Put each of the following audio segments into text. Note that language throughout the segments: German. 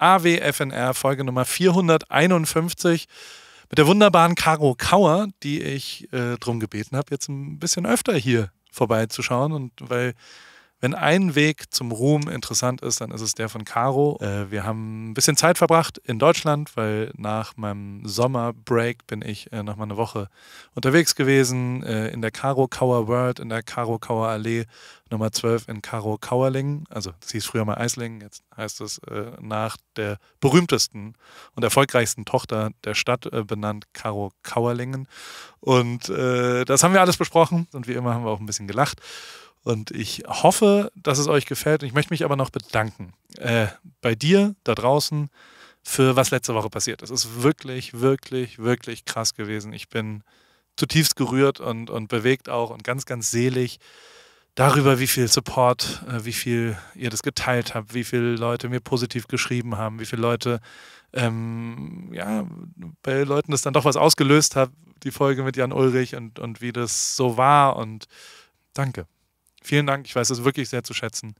AWFNR, Folge Nummer 451 mit der wunderbaren Caro Kauer, die ich äh, drum gebeten habe, jetzt ein bisschen öfter hier vorbeizuschauen und weil wenn ein Weg zum Ruhm interessant ist, dann ist es der von Caro. Äh, wir haben ein bisschen Zeit verbracht in Deutschland, weil nach meinem Sommerbreak bin ich äh, nochmal eine Woche unterwegs gewesen äh, in der Caro kauer World, in der Caro kauer Allee Nummer 12 in Caro kauerlingen Also das hieß früher mal Eislingen, jetzt heißt es äh, nach der berühmtesten und erfolgreichsten Tochter der Stadt äh, benannt, Caro kauerlingen Und äh, das haben wir alles besprochen und wie immer haben wir auch ein bisschen gelacht. Und ich hoffe, dass es euch gefällt. Und ich möchte mich aber noch bedanken äh, bei dir da draußen für was letzte Woche passiert Es ist wirklich, wirklich, wirklich krass gewesen. Ich bin zutiefst gerührt und, und bewegt auch und ganz, ganz selig darüber, wie viel Support, äh, wie viel ihr das geteilt habt, wie viele Leute mir positiv geschrieben haben, wie viele Leute, ähm, ja, bei Leuten das dann doch was ausgelöst hat, die Folge mit Jan Ulrich und, und wie das so war und danke. Vielen Dank, ich weiß es wirklich sehr zu schätzen.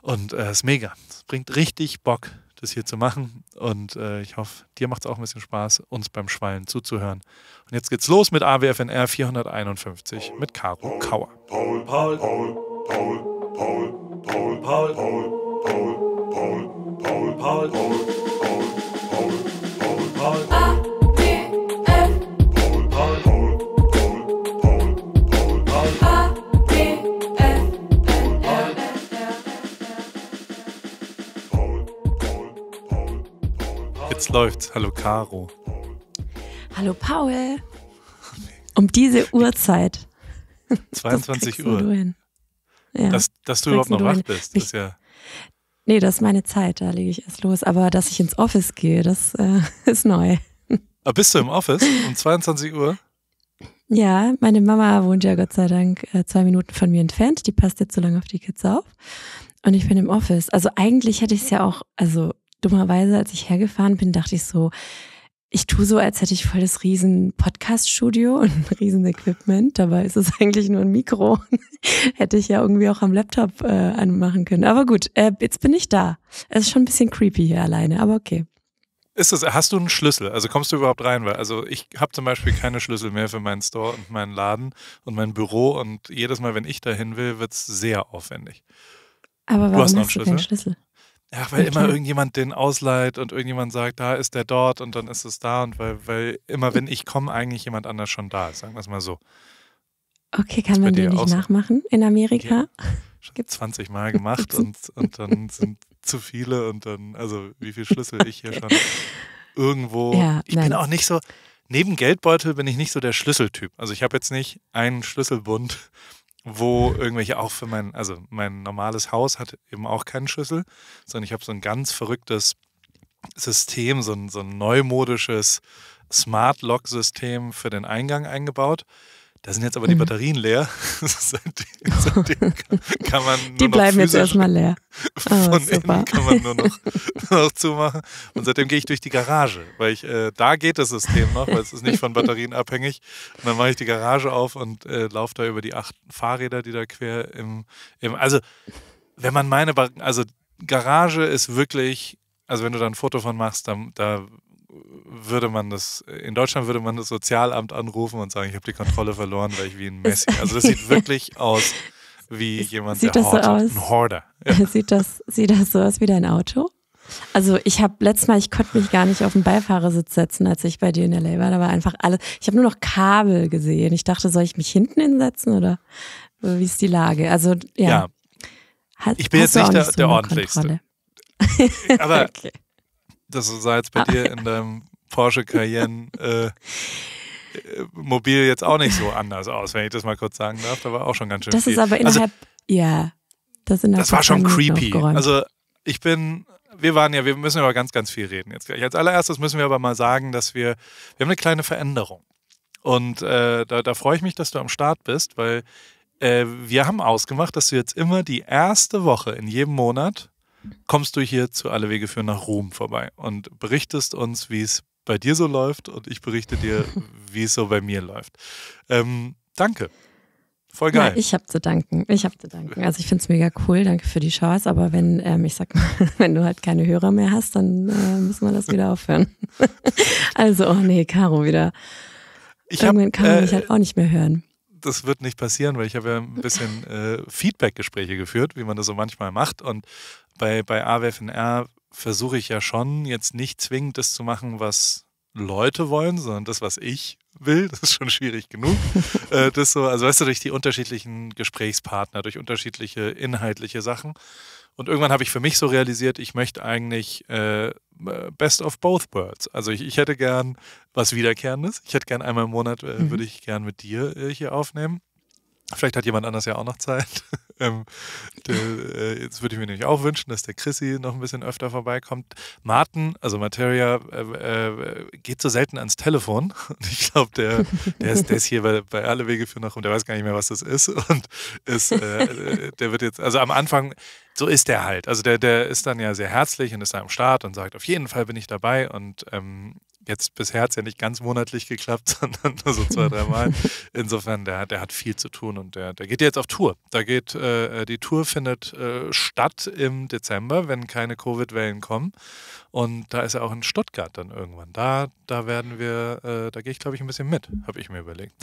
Und es äh, ist mega. Es bringt richtig Bock, das hier zu machen. Und äh, ich hoffe, dir macht es auch ein bisschen Spaß, uns beim Schwallen zuzuhören. Und jetzt geht's los mit AWFNR 451 mit Caro Kauer. Paul, Paul, Paul, Paul, Paul, Paul, Paul, Paul, Paul, Paul, Paul, Paul, Paul, Paul. es läuft. Hallo Caro. Hallo Paul. Um diese Uhrzeit. 22 Uhr. Du hin. Ja. Dass, dass du überhaupt noch wach bist, ist ja. Nee, das ist meine Zeit, da lege ich erst los. Aber dass ich ins Office gehe, das äh, ist neu. Aber ah, bist du im Office um 22 Uhr? Ja, meine Mama wohnt ja Gott sei Dank äh, zwei Minuten von mir entfernt. Die passt jetzt so lange auf die Kids auf. Und ich bin im Office. Also eigentlich hätte ich es ja auch, also dummerweise, als ich hergefahren bin, dachte ich so, ich tue so, als hätte ich voll das riesen Podcast-Studio und ein riesen Equipment. Dabei ist es eigentlich nur ein Mikro. hätte ich ja irgendwie auch am Laptop äh, anmachen können. Aber gut, äh, jetzt bin ich da. Es ist schon ein bisschen creepy hier alleine, aber okay. Ist das, hast du einen Schlüssel? Also kommst du überhaupt rein? Weil, also ich habe zum Beispiel keine Schlüssel mehr für meinen Store und meinen Laden und mein Büro und jedes Mal, wenn ich dahin will, wird es sehr aufwendig. Aber warum du hast, hast du keinen Schlüssel? Ja, weil immer mhm. irgendjemand den ausleiht und irgendjemand sagt, da ist der dort und dann ist es da und weil, weil immer, wenn ich komme, eigentlich jemand anders schon da ist, sagen wir es mal so. Okay, kann man den nicht nachmachen in Amerika? Okay. 20 Mal gemacht und, und dann sind zu viele und dann, also wie viel Schlüssel ich hier schon irgendwo. Ja, ich nein. bin auch nicht so, neben Geldbeutel bin ich nicht so der Schlüsseltyp. Also ich habe jetzt nicht einen Schlüsselbund wo irgendwelche auch für mein, also mein normales Haus hat eben auch keinen Schlüssel, sondern ich habe so ein ganz verrücktes System, so ein, so ein neumodisches Smart Lock System für den Eingang eingebaut. Da sind jetzt aber die mhm. Batterien leer. seitdem, halt halt seitdem kann man die bleiben jetzt erstmal leer. Oh, von super. innen kann man nur noch, noch zumachen. Und seitdem gehe ich durch die Garage, weil ich äh, da geht das System noch, weil es ist nicht von Batterien abhängig. Und dann mache ich die Garage auf und äh, laufe da über die acht Fahrräder, die da quer im, im also wenn man meine, also Garage ist wirklich also wenn du da ein Foto von machst, dann, da würde man das, in Deutschland würde man das Sozialamt anrufen und sagen, ich habe die Kontrolle verloren, weil ich wie ein Messi. Also das sieht wirklich aus wie jemand, sieht der das hortet. so aus? ein Horder. Ja. Sieht, das, sieht das so aus wie dein Auto? Also ich habe letztes Mal, ich konnte mich gar nicht auf den Beifahrersitz setzen, als ich bei dir in der Lay war. Da war einfach alles. Ich habe nur noch Kabel gesehen. Ich dachte, soll ich mich hinten hinsetzen oder wie ist die Lage? Also ja. ja. ich bin jetzt nicht, der, nicht so der ordentlichste. Aber okay. Das sah jetzt bei ah. dir in deinem Porsche Cayenne äh, äh, mobil jetzt auch nicht so anders aus, wenn ich das mal kurz sagen darf. Da war auch schon ganz schön Das viel. ist aber also innerhalb, also, ja, das innerhalb Das war schon creepy. Also ich bin, wir waren ja, wir müssen über ganz, ganz viel reden jetzt gleich. Als allererstes müssen wir aber mal sagen, dass wir, wir haben eine kleine Veränderung. Und äh, da, da freue ich mich, dass du am Start bist, weil äh, wir haben ausgemacht, dass du jetzt immer die erste Woche in jedem Monat kommst du hier zu Alle Wege führen nach Rom vorbei und berichtest uns, wie es bei dir so läuft und ich berichte dir, wie es so bei mir läuft. Ähm, danke. Voll geil. Ja, ich habe zu danken. Ich habe zu danken. Also ich finde es mega cool. Danke für die Chance. Aber wenn, ähm, ich sag mal, wenn du halt keine Hörer mehr hast, dann äh, müssen wir das wieder aufhören. also, oh nee, Caro wieder. Ich Irgendwann hab, kann man äh, mich halt auch nicht mehr hören das wird nicht passieren, weil ich habe ja ein hm. bisschen äh, Feedback-Gespräche geführt, wie man das so manchmal macht. Und bei, bei AWFNR versuche ich ja schon, jetzt nicht zwingend das zu machen, was Leute wollen, sondern das, was ich will. Das ist schon schwierig genug. äh, das so, also weißt du, durch die unterschiedlichen Gesprächspartner, durch unterschiedliche inhaltliche Sachen. Und irgendwann habe ich für mich so realisiert, ich möchte eigentlich äh, Best of Both Worlds. Also ich, ich, hätte gern was Wiederkehrendes. Ich hätte gern einmal im Monat, äh, mhm. würde ich gern mit dir äh, hier aufnehmen. Vielleicht hat jemand anders ja auch noch Zeit. Ähm, der, äh, jetzt würde ich mir nämlich auch wünschen, dass der Chrissy noch ein bisschen öfter vorbeikommt. Martin, also Materia, äh, äh, geht so selten ans Telefon. Ich glaube, der, der, ist, der ist hier bei, bei alle Wege für noch rum, der weiß gar nicht mehr, was das ist. Und ist, äh, äh, der wird jetzt, also am Anfang, so ist der halt. Also der, der ist dann ja sehr herzlich und ist da am Start und sagt, auf jeden Fall bin ich dabei und ähm, jetzt bisher hat es ja nicht ganz monatlich geklappt, sondern nur so zwei, dreimal. Insofern, der, der hat viel zu tun und der, der geht jetzt auf Tour. Da geht, äh, die Tour findet äh, statt im Dezember, wenn keine Covid-Wellen kommen. Und da ist er auch in Stuttgart dann irgendwann. Da, da werden wir, äh, da gehe ich, glaube ich, ein bisschen mit, habe ich mir überlegt.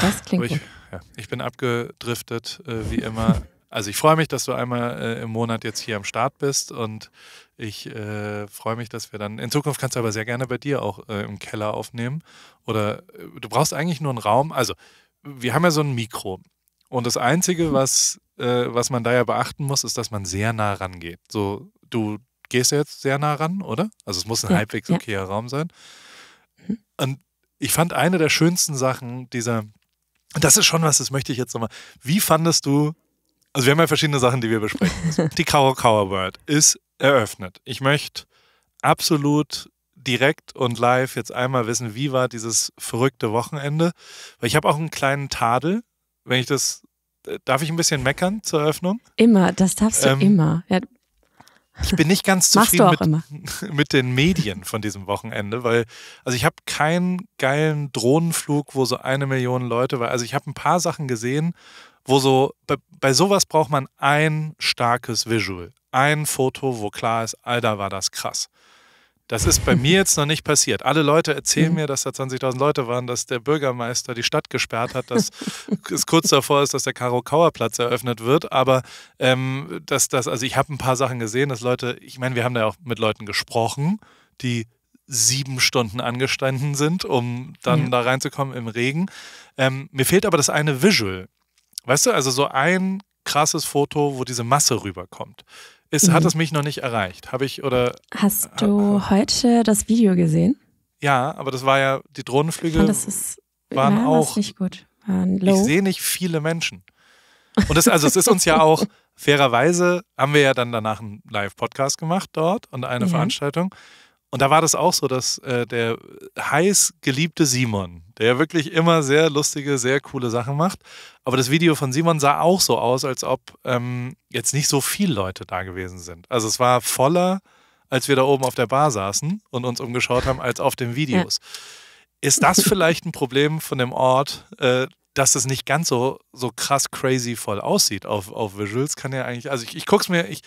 Das klingt ich, gut. Ja, ich bin abgedriftet, äh, wie immer. Also ich freue mich, dass du einmal äh, im Monat jetzt hier am Start bist und ich äh, freue mich, dass wir dann in Zukunft kannst du aber sehr gerne bei dir auch äh, im Keller aufnehmen oder äh, du brauchst eigentlich nur einen Raum. Also wir haben ja so ein Mikro und das einzige, was äh, was man da ja beachten muss, ist, dass man sehr nah rangeht. So du gehst ja jetzt sehr nah ran, oder? Also es muss ein ja, halbwegs ja. okayer Raum sein. Mhm. Und ich fand eine der schönsten Sachen dieser das ist schon was, das möchte ich jetzt nochmal. Wie fandest du also wir haben ja verschiedene Sachen, die wir besprechen müssen. Die Kauer World ist eröffnet. Ich möchte absolut direkt und live jetzt einmal wissen, wie war dieses verrückte Wochenende? Weil ich habe auch einen kleinen Tadel, wenn ich das. Äh, darf ich ein bisschen meckern zur Eröffnung? Immer, das darfst du ähm, immer. Ja. Ich bin nicht ganz zufrieden mit, mit, den Medien von diesem Wochenende, weil, also ich habe keinen geilen Drohnenflug, wo so eine Million Leute war. Also ich habe ein paar Sachen gesehen, wo so, bei, bei sowas braucht man ein starkes Visual. Ein Foto, wo klar ist, Alter, war das krass. Das ist bei mir jetzt noch nicht passiert. Alle Leute erzählen mhm. mir, dass da 20.000 Leute waren, dass der Bürgermeister die Stadt gesperrt hat, dass es kurz davor ist, dass der Karo-Kauer-Platz eröffnet wird. Aber ähm, dass das, also ich habe ein paar Sachen gesehen, dass Leute, ich meine, wir haben da auch mit Leuten gesprochen, die sieben Stunden angestanden sind, um dann ja. da reinzukommen im Regen. Ähm, mir fehlt aber das eine Visual. Weißt du, also so ein krasses Foto, wo diese Masse rüberkommt. Ist, mhm. Hat es mich noch nicht erreicht? Habe ich oder. Hast ah, du ha heute das Video gesehen? Ja, aber das war ja, die Drohnenflügel fand, ist, waren ja, auch. Nicht gut. Waren ich sehe nicht viele Menschen. Und das, also es ist uns ja auch, fairerweise haben wir ja dann danach einen Live-Podcast gemacht dort und eine ja. Veranstaltung. Und da war das auch so, dass äh, der heiß geliebte Simon, der ja wirklich immer sehr lustige, sehr coole Sachen macht, aber das Video von Simon sah auch so aus, als ob ähm, jetzt nicht so viele Leute da gewesen sind. Also es war voller, als wir da oben auf der Bar saßen und uns umgeschaut haben, als auf den Videos. Ja. Ist das vielleicht ein Problem von dem Ort, äh, dass es nicht ganz so, so krass crazy voll aussieht auf, auf Visuals? Kann ja eigentlich, also ich, ich guck's mir, ich,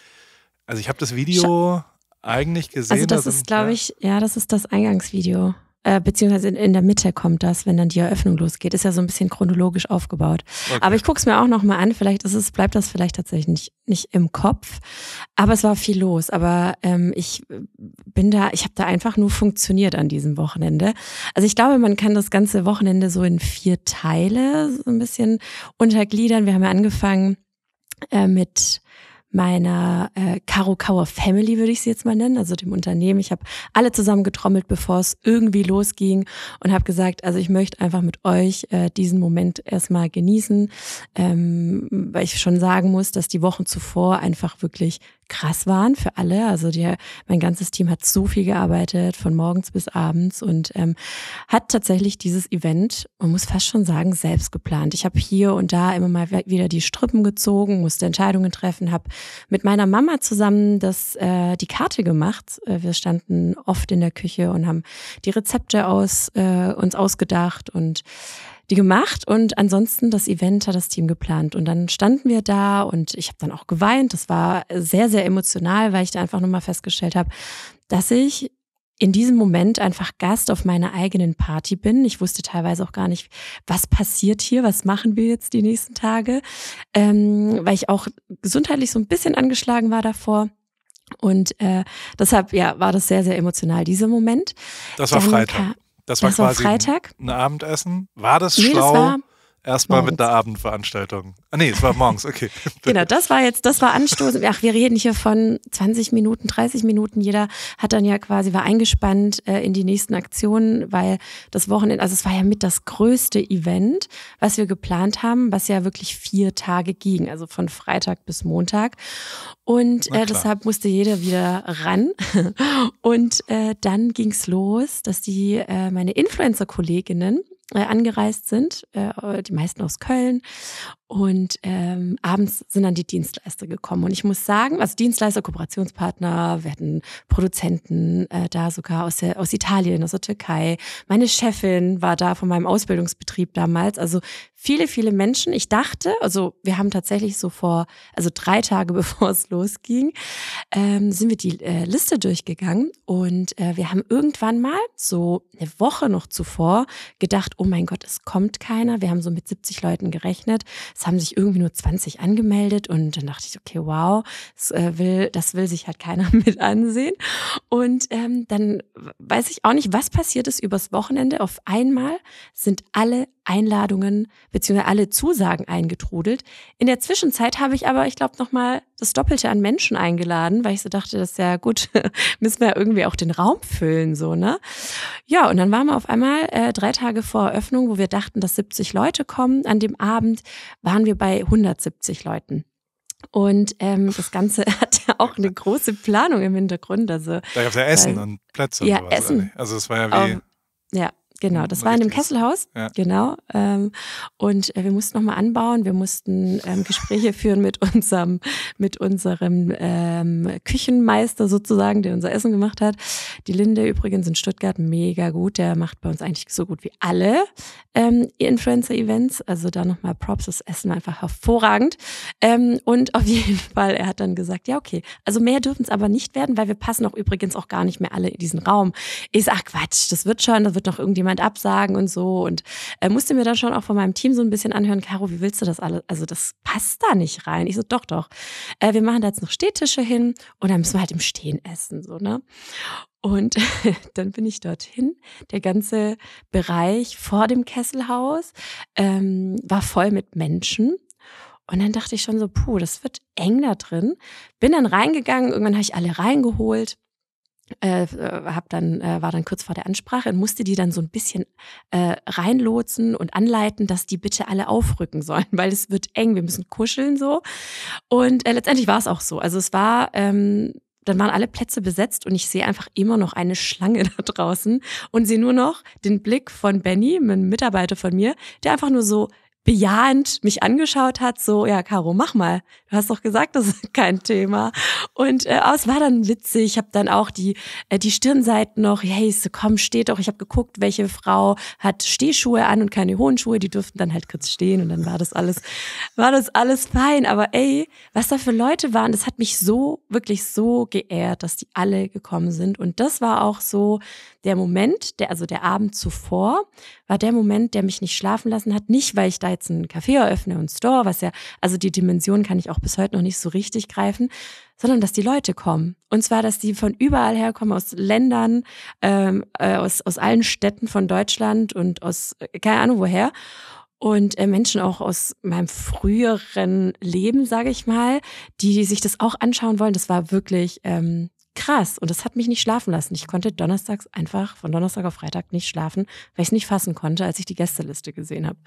also ich habe das Video eigentlich gesehen. Also das ist, glaube ich, ja, das ist das Eingangsvideo. Äh, beziehungsweise in, in, der Mitte kommt das, wenn dann die Eröffnung losgeht. Ist ja so ein bisschen chronologisch aufgebaut. Okay. Aber ich gucke es mir auch nochmal an. Vielleicht ist es, bleibt das vielleicht tatsächlich nicht, nicht im Kopf. Aber es war viel los. Aber ähm, ich äh, bin da, ich habe da einfach nur funktioniert an diesem Wochenende. Also ich glaube, man kann das ganze Wochenende so in vier Teile so ein bisschen untergliedern. Wir haben ja angefangen äh, mit meiner äh, Karo Kauer Family, würde ich sie jetzt mal nennen, also dem Unternehmen. Ich habe alle zusammen getrommelt, bevor es irgendwie losging und habe gesagt, also ich möchte einfach mit euch äh, diesen Moment erstmal genießen, ähm, weil ich schon sagen muss, dass die Wochen zuvor einfach wirklich krass waren für alle. Also die, mein ganzes Team hat so viel gearbeitet, von morgens bis abends und ähm, hat tatsächlich dieses Event, man muss fast schon sagen, selbst geplant. Ich habe hier und da immer mal wieder die Strippen gezogen, musste Entscheidungen treffen, habe mit meiner Mama zusammen das, äh, die Karte gemacht. Äh, wir standen oft in der Küche und haben die Rezepte aus, äh, uns ausgedacht und die gemacht und ansonsten das Event hat das Team geplant. Und dann standen wir da und ich habe dann auch geweint. Das war sehr, sehr emotional, weil ich da einfach nochmal festgestellt habe, dass ich in diesem Moment einfach Gast auf meiner eigenen Party bin. Ich wusste teilweise auch gar nicht, was passiert hier, was machen wir jetzt die nächsten Tage, ähm, weil ich auch gesundheitlich so ein bisschen angeschlagen war davor. Und äh, deshalb ja, war das sehr, sehr emotional, dieser Moment. Das war Dann Freitag. Das war das quasi ein Abendessen. War das nee, Das war Erstmal morgens. mit einer Abendveranstaltung. Ah nee, es war morgens, okay. genau, das war jetzt, das war anstoßend. Ach, wir reden hier von 20 Minuten, 30 Minuten. Jeder hat dann ja quasi, war eingespannt äh, in die nächsten Aktionen, weil das Wochenende, also es war ja mit das größte Event, was wir geplant haben, was ja wirklich vier Tage ging, also von Freitag bis Montag. Und äh, deshalb musste jeder wieder ran. Und äh, dann ging's los, dass die, äh, meine Influencer-Kolleginnen, äh, angereist sind, äh, die meisten aus Köln. Und ähm, abends sind dann die Dienstleister gekommen. Und ich muss sagen, also Dienstleister, Kooperationspartner, wir hatten Produzenten äh, da sogar aus, der, aus Italien, aus der Türkei. Meine Chefin war da von meinem Ausbildungsbetrieb damals. Also viele, viele Menschen. Ich dachte, also wir haben tatsächlich so vor, also drei Tage bevor es losging, ähm, sind wir die äh, Liste durchgegangen. Und äh, wir haben irgendwann mal so eine Woche noch zuvor gedacht, oh mein Gott, es kommt keiner. Wir haben so mit 70 Leuten gerechnet. Es es haben sich irgendwie nur 20 angemeldet und dann dachte ich, okay, wow, das, äh, will, das will sich halt keiner mit ansehen. Und ähm, dann weiß ich auch nicht, was passiert ist übers Wochenende. Auf einmal sind alle Einladungen beziehungsweise alle Zusagen eingetrudelt. In der Zwischenzeit habe ich aber, ich glaube, nochmal das Doppelte an Menschen eingeladen, weil ich so dachte, das ist ja gut, müssen wir irgendwie auch den Raum füllen, so, ne? Ja, und dann waren wir auf einmal äh, drei Tage vor Eröffnung, wo wir dachten, dass 70 Leute kommen. An dem Abend waren wir bei 170 Leuten. Und ähm, das Ganze hatte auch eine große Planung im Hintergrund. Also, da gab es ja Essen weil, und Plätze. Ja, und Essen. Also es war ja wie... Auf, ähm, ja, Genau, hm, das war in einem Kesselhaus. Ja. Genau. Ähm, und äh, wir mussten nochmal anbauen. Wir mussten ähm, Gespräche führen mit unserem, mit unserem ähm, Küchenmeister sozusagen, der unser Essen gemacht hat. Die Linde übrigens in Stuttgart mega gut. Der macht bei uns eigentlich so gut wie alle ähm, Influencer-Events. Also da nochmal Props. Das Essen war einfach hervorragend. Ähm, und auf jeden Fall, er hat dann gesagt, ja, okay. Also mehr dürfen es aber nicht werden, weil wir passen auch übrigens auch gar nicht mehr alle in diesen Raum. Ich sag, Quatsch, das wird schon, da wird noch irgendjemand jemand absagen und so. Und äh, musste mir dann schon auch von meinem Team so ein bisschen anhören, Caro, wie willst du das alles? Also das passt da nicht rein. Ich so, doch, doch. Äh, wir machen da jetzt noch Stehtische hin und dann müssen wir halt im Stehen essen, so, ne? Und dann bin ich dorthin. Der ganze Bereich vor dem Kesselhaus ähm, war voll mit Menschen. Und dann dachte ich schon so, puh, das wird eng da drin. Bin dann reingegangen, irgendwann habe ich alle reingeholt. Äh, äh, hab dann, äh, war dann kurz vor der Ansprache und musste die dann so ein bisschen äh, reinlotsen und anleiten, dass die bitte alle aufrücken sollen, weil es wird eng, wir müssen kuscheln so. Und äh, letztendlich war es auch so. Also es war, ähm, dann waren alle Plätze besetzt und ich sehe einfach immer noch eine Schlange da draußen und sehe nur noch den Blick von Benny, einem Mitarbeiter von mir, der einfach nur so bejahend mich angeschaut hat, so, ja, Caro, mach mal. Du hast doch gesagt, das ist kein Thema. Und äh, es war dann witzig. Ich habe dann auch die, äh, die Stirnseiten noch, hey, so, komm, steht doch. Ich habe geguckt, welche Frau hat Stehschuhe an und keine hohen Schuhe. Die durften dann halt kurz stehen und dann war das alles, war das alles fein. Aber ey, was da für Leute waren, das hat mich so, wirklich so geehrt, dass die alle gekommen sind. Und das war auch so der Moment, der, also der Abend zuvor, war der Moment, der mich nicht schlafen lassen hat. Nicht, weil ich da jetzt einen Café eröffne und Store, was ja, also die Dimension kann ich auch bis heute noch nicht so richtig greifen, sondern dass die Leute kommen. Und zwar, dass die von überall herkommen, aus Ländern, ähm, äh, aus, aus allen Städten von Deutschland und aus, äh, keine Ahnung woher und äh, Menschen auch aus meinem früheren Leben, sage ich mal, die sich das auch anschauen wollen. Das war wirklich ähm, krass. Und das hat mich nicht schlafen lassen. Ich konnte donnerstags einfach von Donnerstag auf Freitag nicht schlafen, weil ich es nicht fassen konnte, als ich die Gästeliste gesehen habe.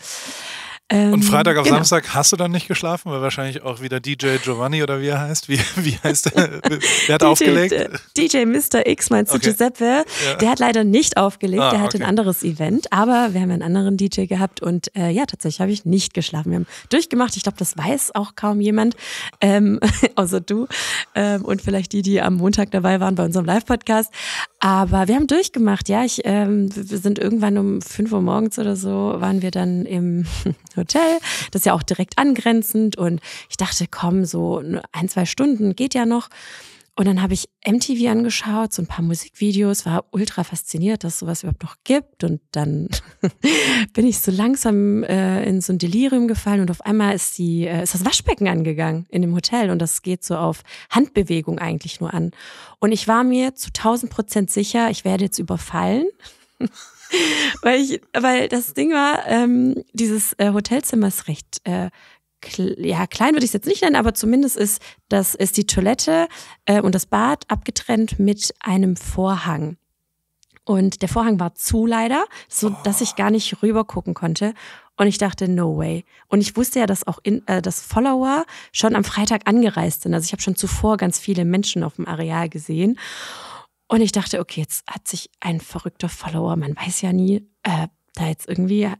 Ähm, und Freitag auf genau. Samstag hast du dann nicht geschlafen, weil wahrscheinlich auch wieder DJ Giovanni oder wie er heißt, wie, wie heißt er, wer hat DJ, aufgelegt? Äh, DJ Mr. X, meinst du okay. Giuseppe? Ja. Der hat leider nicht aufgelegt, ah, der hat okay. ein anderes Event, aber wir haben einen anderen DJ gehabt und äh, ja, tatsächlich habe ich nicht geschlafen. Wir haben durchgemacht, ich glaube, das weiß auch kaum jemand, ähm, außer du ähm, und vielleicht die, die am Montag dabei waren bei unserem Live-Podcast. Aber wir haben durchgemacht, ja. Ich, ähm, wir sind irgendwann um 5 Uhr morgens oder so, waren wir dann im Hotel. Das ist ja auch direkt angrenzend. Und ich dachte, komm, so ein, zwei Stunden geht ja noch. Und dann habe ich MTV angeschaut, so ein paar Musikvideos, war ultra fasziniert, dass sowas überhaupt noch gibt. Und dann bin ich so langsam äh, in so ein Delirium gefallen und auf einmal ist die, äh, ist das Waschbecken angegangen in dem Hotel und das geht so auf Handbewegung eigentlich nur an. Und ich war mir zu 1000 Prozent sicher, ich werde jetzt überfallen. weil ich, weil das Ding war, ähm, dieses äh, Hotelzimmer ist recht äh, ja, klein würde ich es jetzt nicht nennen, aber zumindest ist das ist die Toilette äh, und das Bad abgetrennt mit einem Vorhang. Und der Vorhang war zu leider, so oh. dass ich gar nicht rüber gucken konnte. Und ich dachte, no way. Und ich wusste ja, dass auch in, äh, dass Follower schon am Freitag angereist sind. Also ich habe schon zuvor ganz viele Menschen auf dem Areal gesehen. Und ich dachte, okay, jetzt hat sich ein verrückter Follower, man weiß ja nie, äh, da jetzt irgendwie äh,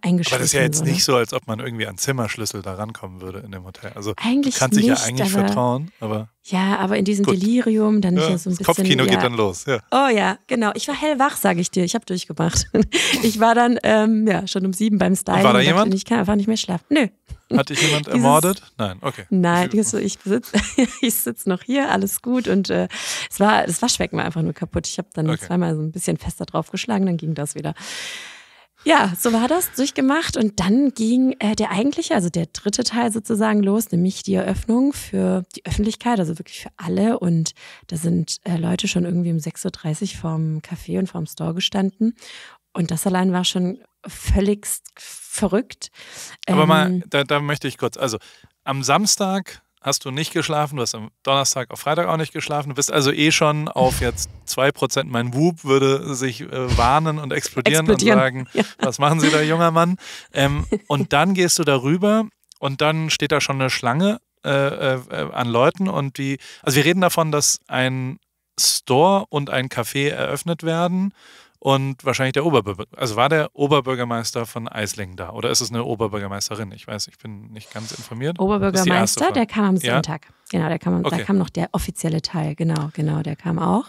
eingeschlossen Aber das ist ja jetzt würde. nicht so, als ob man irgendwie an Zimmerschlüssel da rankommen würde in dem Hotel. Also eigentlich du kannst dich ja eigentlich aber, vertrauen, aber. Ja, aber in diesem gut. Delirium dann ja, ja so ein bisschen. Kopfkino ja. geht dann los, ja. Oh ja, genau. Ich war hellwach, sage ich dir. Ich habe durchgemacht. Ich war dann ähm, ja schon um sieben beim Styling. Und war da und jemand? Ich kann einfach nicht mehr schlafen. Nö. Hat dich jemand dieses, ermordet? Nein, okay. Nein, ich, ich sitze sitz noch hier, alles gut. Und äh, es war, das Waschbecken war einfach nur kaputt. Ich habe dann okay. zweimal so ein bisschen fester draufgeschlagen, dann ging das wieder. Ja, so war das durchgemacht und dann ging äh, der eigentliche, also der dritte Teil sozusagen los, nämlich die Eröffnung für die Öffentlichkeit, also wirklich für alle. Und da sind äh, Leute schon irgendwie um 6.30 Uhr vorm Café und vorm Store gestanden. Und das allein war schon völlig verrückt. Aber ähm, mal, da, da möchte ich kurz, also am Samstag hast du nicht geschlafen, du hast am Donnerstag auf Freitag auch nicht geschlafen, du bist also eh schon auf jetzt 2%, mein Whoop würde sich äh, warnen und explodieren, explodieren. und sagen, ja. was machen Sie da, junger Mann? Ähm, und dann gehst du darüber und dann steht da schon eine Schlange äh, äh, an Leuten und die, also wir reden davon, dass ein Store und ein Café eröffnet werden und wahrscheinlich der Oberbürgermeister. Also war der Oberbürgermeister von Eislingen da oder ist es eine Oberbürgermeisterin? Ich weiß, ich bin nicht ganz informiert. Oberbürgermeister, der kam am Sonntag. Ja. Genau, da, kam, okay. da kam noch der offizielle Teil, genau, genau, der kam auch.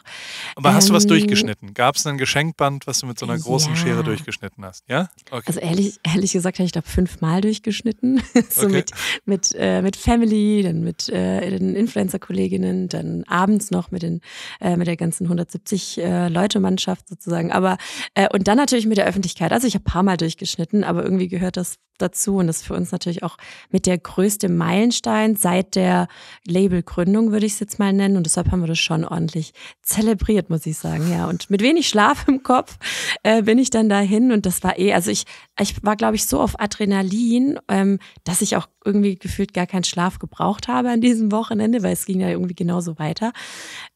Aber ähm, hast du was ähm, durchgeschnitten? Gab es ein Geschenkband, was du mit so einer großen ja. Schere durchgeschnitten hast? Ja? Okay. Also ehrlich, ehrlich gesagt habe ich da fünfmal durchgeschnitten. so okay. mit, mit, äh, mit Family, dann mit äh, den Influencer-Kolleginnen, dann abends noch mit, den, äh, mit der ganzen 170-Leute-Mannschaft äh, sozusagen. Aber äh, und dann natürlich mit der Öffentlichkeit. Also ich habe ein paar Mal durchgeschnitten, aber irgendwie gehört das dazu und das ist für uns natürlich auch mit der größte Meilenstein seit der Labelgründung, würde ich es jetzt mal nennen. Und deshalb haben wir das schon ordentlich zelebriert, muss ich sagen. Ja, und mit wenig Schlaf im Kopf äh, bin ich dann dahin und das war eh, also ich, ich war, glaube ich, so auf Adrenalin, ähm, dass ich auch irgendwie gefühlt gar keinen Schlaf gebraucht habe an diesem Wochenende, weil es ging ja irgendwie genauso weiter.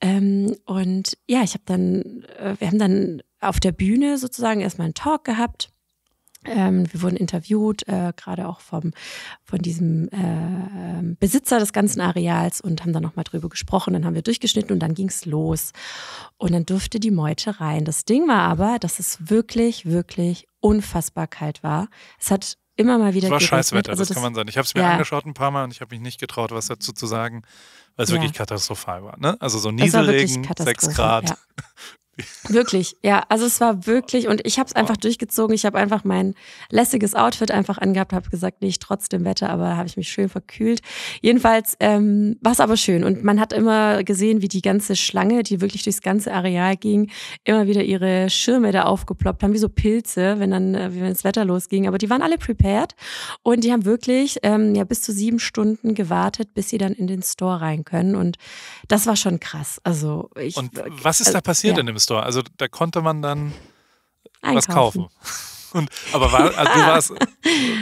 Ähm, und ja, ich habe dann, äh, wir haben dann auf der Bühne sozusagen erstmal einen Talk gehabt ähm, wir wurden interviewt, äh, gerade auch vom, von diesem äh, ähm, Besitzer des ganzen Areals und haben dann nochmal drüber gesprochen. Dann haben wir durchgeschnitten und dann ging es los. Und dann durfte die Meute rein. Das Ding war aber, dass es wirklich, wirklich unfassbar kalt war. Es hat immer mal wieder. Es war Scheißwetter, also das, das, kann man sagen. Ich habe es mir ja. angeschaut ein paar Mal und ich habe mich nicht getraut, was dazu zu sagen, weil es ja. wirklich katastrophal war. Ne? Also so Nieselregen, 6 Grad, ja. Wirklich, ja. Also es war wirklich, und ich habe es einfach durchgezogen. Ich habe einfach mein lässiges Outfit einfach angehabt, habe gesagt, nee, ich trotzdem Wetter, aber habe ich mich schön verkühlt. Jedenfalls ähm, war es aber schön. Und man hat immer gesehen, wie die ganze Schlange, die wirklich durchs ganze Areal ging, immer wieder ihre Schirme da aufgeploppt haben, wie so Pilze, wenn dann, äh, wenn das Wetter losging. Aber die waren alle prepared und die haben wirklich ähm, ja bis zu sieben Stunden gewartet, bis sie dann in den Store rein können. Und das war schon krass. Also ich. Und äh, was ist äh, da passiert also, ja. in dem Store? Store. Also da konnte man dann Einkaufen. was kaufen. Und, aber war, also du, warst,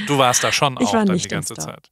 du warst da schon auch dann die ganze Zeit.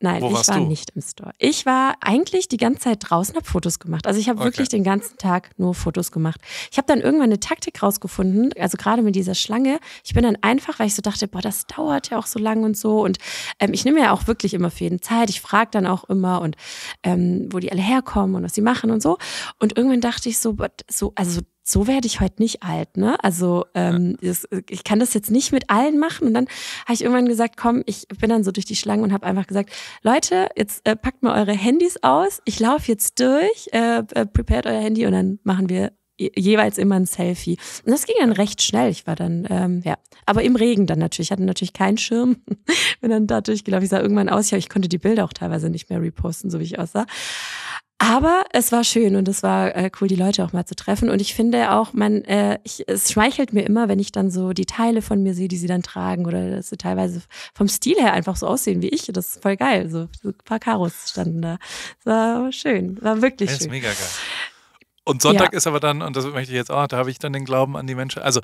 Nein, Wo ich war du? nicht im Store. Ich war eigentlich die ganze Zeit draußen, habe Fotos gemacht. Also ich habe okay. wirklich den ganzen Tag nur Fotos gemacht. Ich habe dann irgendwann eine Taktik rausgefunden, also gerade mit dieser Schlange. Ich bin dann einfach, weil ich so dachte, boah, das dauert ja auch so lang und so. Und ähm, ich nehme ja auch wirklich immer für jeden Zeit. Ich frage dann auch immer und ähm, wo die alle herkommen und was sie machen und so. Und irgendwann dachte ich so, so also so werde ich heute nicht alt, ne? Also ähm, das, ich kann das jetzt nicht mit allen machen. Und dann habe ich irgendwann gesagt, komm, ich bin dann so durch die Schlange und habe einfach gesagt, Leute, jetzt äh, packt mal eure Handys aus, ich laufe jetzt durch, äh, äh, prepared euer Handy und dann machen wir jeweils immer ein Selfie. Und das ging dann recht schnell. Ich war dann, ähm, ja, aber im Regen dann natürlich. Ich hatte natürlich keinen Schirm. Bin dann da durchgelaufen. Ich sah irgendwann aus, ich, ich konnte die Bilder auch teilweise nicht mehr reposten, so wie ich aussah. Aber es war schön und es war äh, cool, die Leute auch mal zu treffen. Und ich finde auch, man, äh, ich, es schmeichelt mir immer, wenn ich dann so die Teile von mir sehe, die sie dann tragen oder dass sie teilweise vom Stil her einfach so aussehen wie ich. Das ist voll geil. So, ein paar Karos standen da. Das war schön, war wirklich das schön. Das ist mega geil. Und Sonntag ja. ist aber dann, und das möchte ich jetzt auch, da habe ich dann den Glauben an die Menschen. Also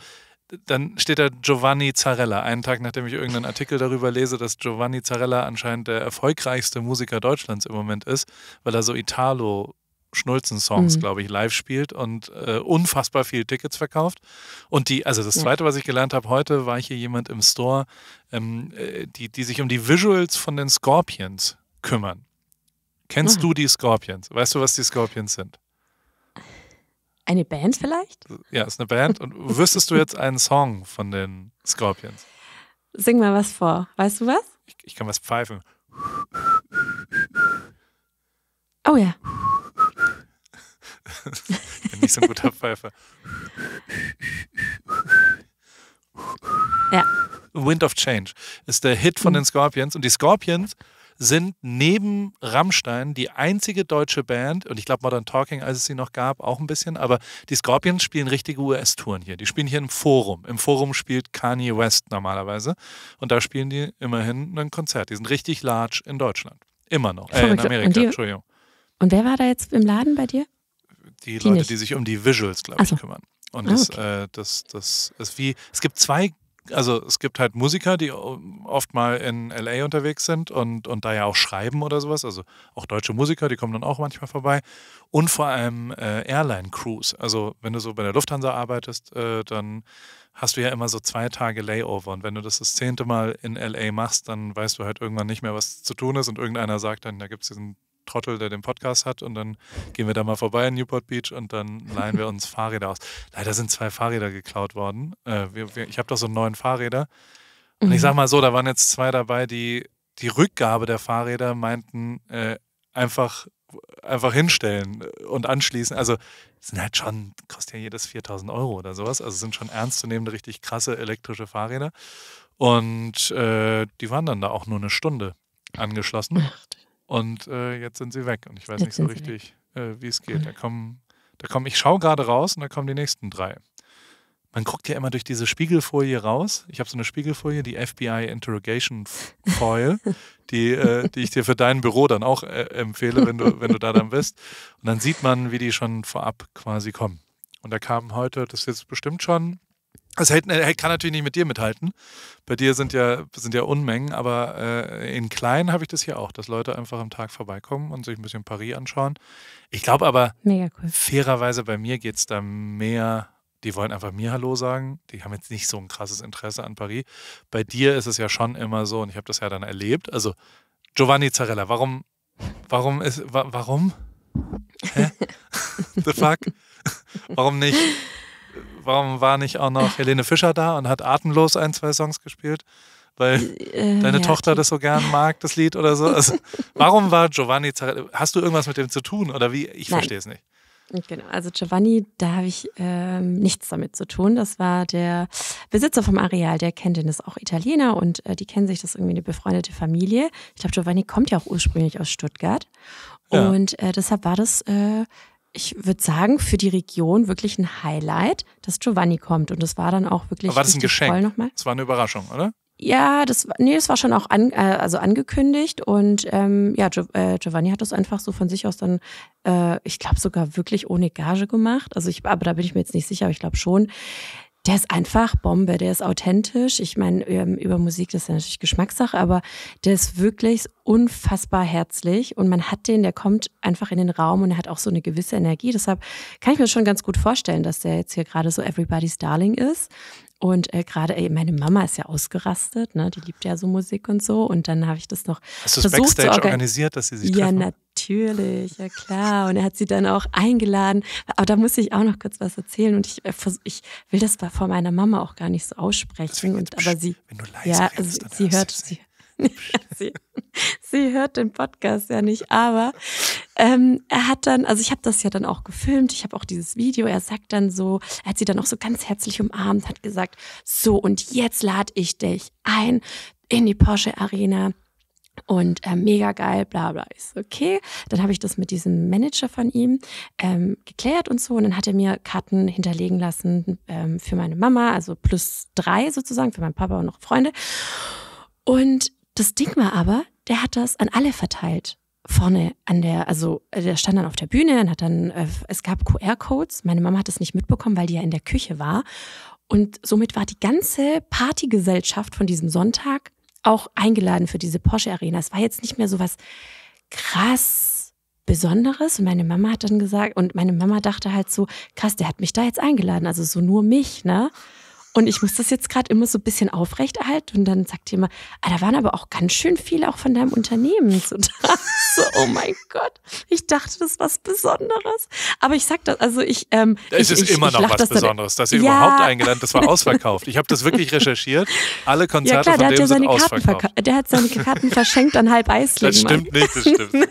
dann steht da Giovanni Zarella. Einen Tag, nachdem ich irgendeinen Artikel darüber lese, dass Giovanni Zarella anscheinend der erfolgreichste Musiker Deutschlands im Moment ist, weil er so Italo Schnulzen-Songs, mhm. glaube ich, live spielt und äh, unfassbar viele Tickets verkauft. Und die, also das ja. Zweite, was ich gelernt habe heute, war hier jemand im Store, ähm, äh, die, die sich um die Visuals von den Scorpions kümmern. Kennst mhm. du die Scorpions? Weißt du, was die Scorpions sind? Eine Band vielleicht? Ja, ist eine Band. Und wüsstest du jetzt einen Song von den Scorpions? Sing mal was vor. Weißt du was? Ich, ich kann was pfeifen. Oh ja. ich bin nicht so ein guter Pfeifer. Ja. Wind of Change ist der Hit von den Scorpions. Und die Scorpions sind neben Rammstein die einzige deutsche Band, und ich glaube Modern Talking, als es sie noch gab, auch ein bisschen, aber die Scorpions spielen richtige US-Touren hier. Die spielen hier im Forum. Im Forum spielt Kanye West normalerweise und da spielen die immerhin ein Konzert. Die sind richtig large in Deutschland. Immer noch. Äh, in Amerika, und die, Entschuldigung. Und wer war da jetzt im Laden bei dir? Die, die Leute, nicht. die sich um die Visuals, glaube ich, so. kümmern. Und ah, okay. das, äh, das, das ist wie, es gibt zwei also es gibt halt Musiker, die äh, oft mal in LA unterwegs sind und, und da ja auch schreiben oder sowas. Also auch deutsche Musiker, die kommen dann auch manchmal vorbei. Und vor allem äh, Airline-Crews. Also wenn du so bei der Lufthansa arbeitest, äh, dann hast du ja immer so zwei Tage Layover. Und wenn du das das zehnte Mal in LA machst, dann weißt du halt irgendwann nicht mehr, was zu tun ist. Und irgendeiner sagt dann, da gibt es diesen Trottel, der den Podcast hat und dann gehen wir da mal vorbei in Newport Beach und dann leihen wir uns Fahrräder aus. Leider sind zwei Fahrräder geklaut worden. Äh, wir, wir, ich habe doch so neun Fahrräder. Und ich mhm. sag mal so, da waren jetzt zwei dabei, die die Rückgabe der Fahrräder meinten, äh, einfach, einfach hinstellen und anschließen. Also sind halt schon, kostet ja jedes 4000 Euro oder sowas. Also sind schon ernstzunehmende, richtig krasse elektrische Fahrräder. Und äh, die waren dann da auch nur eine Stunde angeschlossen. Ach, und äh, jetzt sind sie weg und ich weiß jetzt nicht so richtig, äh, wie es geht. Da kommen, da kommen, ich schaue gerade raus und da kommen die nächsten drei. Man guckt ja immer durch diese Spiegelfolie raus. Ich habe so eine Spiegelfolie, die FBI Interrogation Foil, die, äh, die ich dir für dein Büro dann auch äh, empfehle, wenn du, wenn du da dann bist. Und dann sieht man, wie die schon vorab quasi kommen. Und da kamen heute, das ist jetzt bestimmt schon das äh, hält, kann natürlich nicht mit dir mithalten. Bei dir sind ja, sind ja Unmengen, aber äh, in klein habe ich das hier auch, dass Leute einfach am Tag vorbeikommen und sich ein bisschen Paris anschauen. Ich glaube aber, cool. fairerweise bei mir geht es da mehr, die wollen einfach mir Hallo sagen. Die haben jetzt nicht so ein krasses Interesse an Paris. Bei dir ist es ja schon immer so, und ich habe das ja dann erlebt. Also, Giovanni Zarella, warum, warum ist, wa warum? Hä? The fuck? warum nicht? warum war nicht auch noch Helene Fischer da und hat atemlos ein, zwei Songs gespielt? Weil äh, ähm, deine ja, Tochter das so gern mag, das Lied oder so. Also, warum war Giovanni Zarelli? Hast du irgendwas mit dem zu tun oder wie? Ich verstehe es nicht. Genau, also Giovanni, da habe ich ähm, nichts damit zu tun. Das war der Besitzer vom Areal, der kennt den, ist auch Italiener und äh, die kennen sich, das ist irgendwie eine befreundete Familie. Ich glaube, Giovanni kommt ja auch ursprünglich aus Stuttgart. Ja. Und äh, deshalb war das äh, ich würde sagen, für die Region wirklich ein Highlight, dass Giovanni kommt. Und das war dann auch wirklich. Aber war das ein Geschenk? Nochmal. Das war eine Überraschung, oder? Ja, das, nee, das war schon auch an, äh, also angekündigt und ähm, ja, äh, Giovanni hat das einfach so von sich aus dann, äh, ich glaube sogar wirklich ohne Gage gemacht. Also ich, aber da bin ich mir jetzt nicht sicher, aber ich glaube schon der ist einfach Bombe, der ist authentisch. Ich meine, ähm, über Musik das ist ja natürlich Geschmackssache, aber der ist wirklich unfassbar herzlich und man hat den, der kommt einfach in den Raum und er hat auch so eine gewisse Energie. Deshalb kann ich mir schon ganz gut vorstellen, dass der jetzt hier gerade so Everybody's Darling ist. Und äh, gerade, meine Mama ist ja ausgerastet, ne? die liebt ja so Musik und so. Und dann habe ich das noch. Hast du das Backstage organisiert, dass sie sich ja, treffen? Ja, natürlich, ja klar. Und er hat sie dann auch eingeladen. Aber da muss ich auch noch kurz was erzählen. Und ich, äh, ich will das vor meiner Mama auch gar nicht so aussprechen. Und, aber sie, ja, also, sie hört, sie, sie, sie, hört den Podcast ja nicht, aber ähm, er hat dann, also ich habe das ja dann auch gefilmt, ich habe auch dieses Video, er sagt dann so, er hat sie dann auch so ganz herzlich umarmt, hat gesagt, so und jetzt lade ich dich ein in die Porsche Arena und äh, mega geil, bla bla. Ich so, okay. Dann habe ich das mit diesem Manager von ihm ähm, geklärt und so. Und dann hat er mir Karten hinterlegen lassen ähm, für meine Mama, also plus drei sozusagen, für meinen Papa und noch Freunde. Und das Ding war aber, der hat das an alle verteilt. Vorne an der, also der stand dann auf der Bühne und hat dann, äh, es gab QR-Codes. Meine Mama hat das nicht mitbekommen, weil die ja in der Küche war. Und somit war die ganze Partygesellschaft von diesem Sonntag auch eingeladen für diese Porsche Arena. Es war jetzt nicht mehr so was krass Besonderes. Und meine Mama hat dann gesagt, und meine Mama dachte halt so, krass, der hat mich da jetzt eingeladen. Also so nur mich, ne? Und ich muss das jetzt gerade immer so ein bisschen aufrechterhalten. Und dann sagt jemand, ah, da waren aber auch ganz schön viele auch von deinem Unternehmen zu so, oh mein Gott, ich dachte, das ist was Besonderes. Aber ich sag das, also ich. Ähm, es ich, ist ich, immer ich, noch was das Besonderes, dass ihr ja. überhaupt eingeladen das war ausverkauft. Ich habe das wirklich recherchiert. Alle Konzerte ja, klar, von dem sind ausverkauft. Der hat seine Karten verschenkt an halb Eislingen. Das stimmt nicht, das stimmt.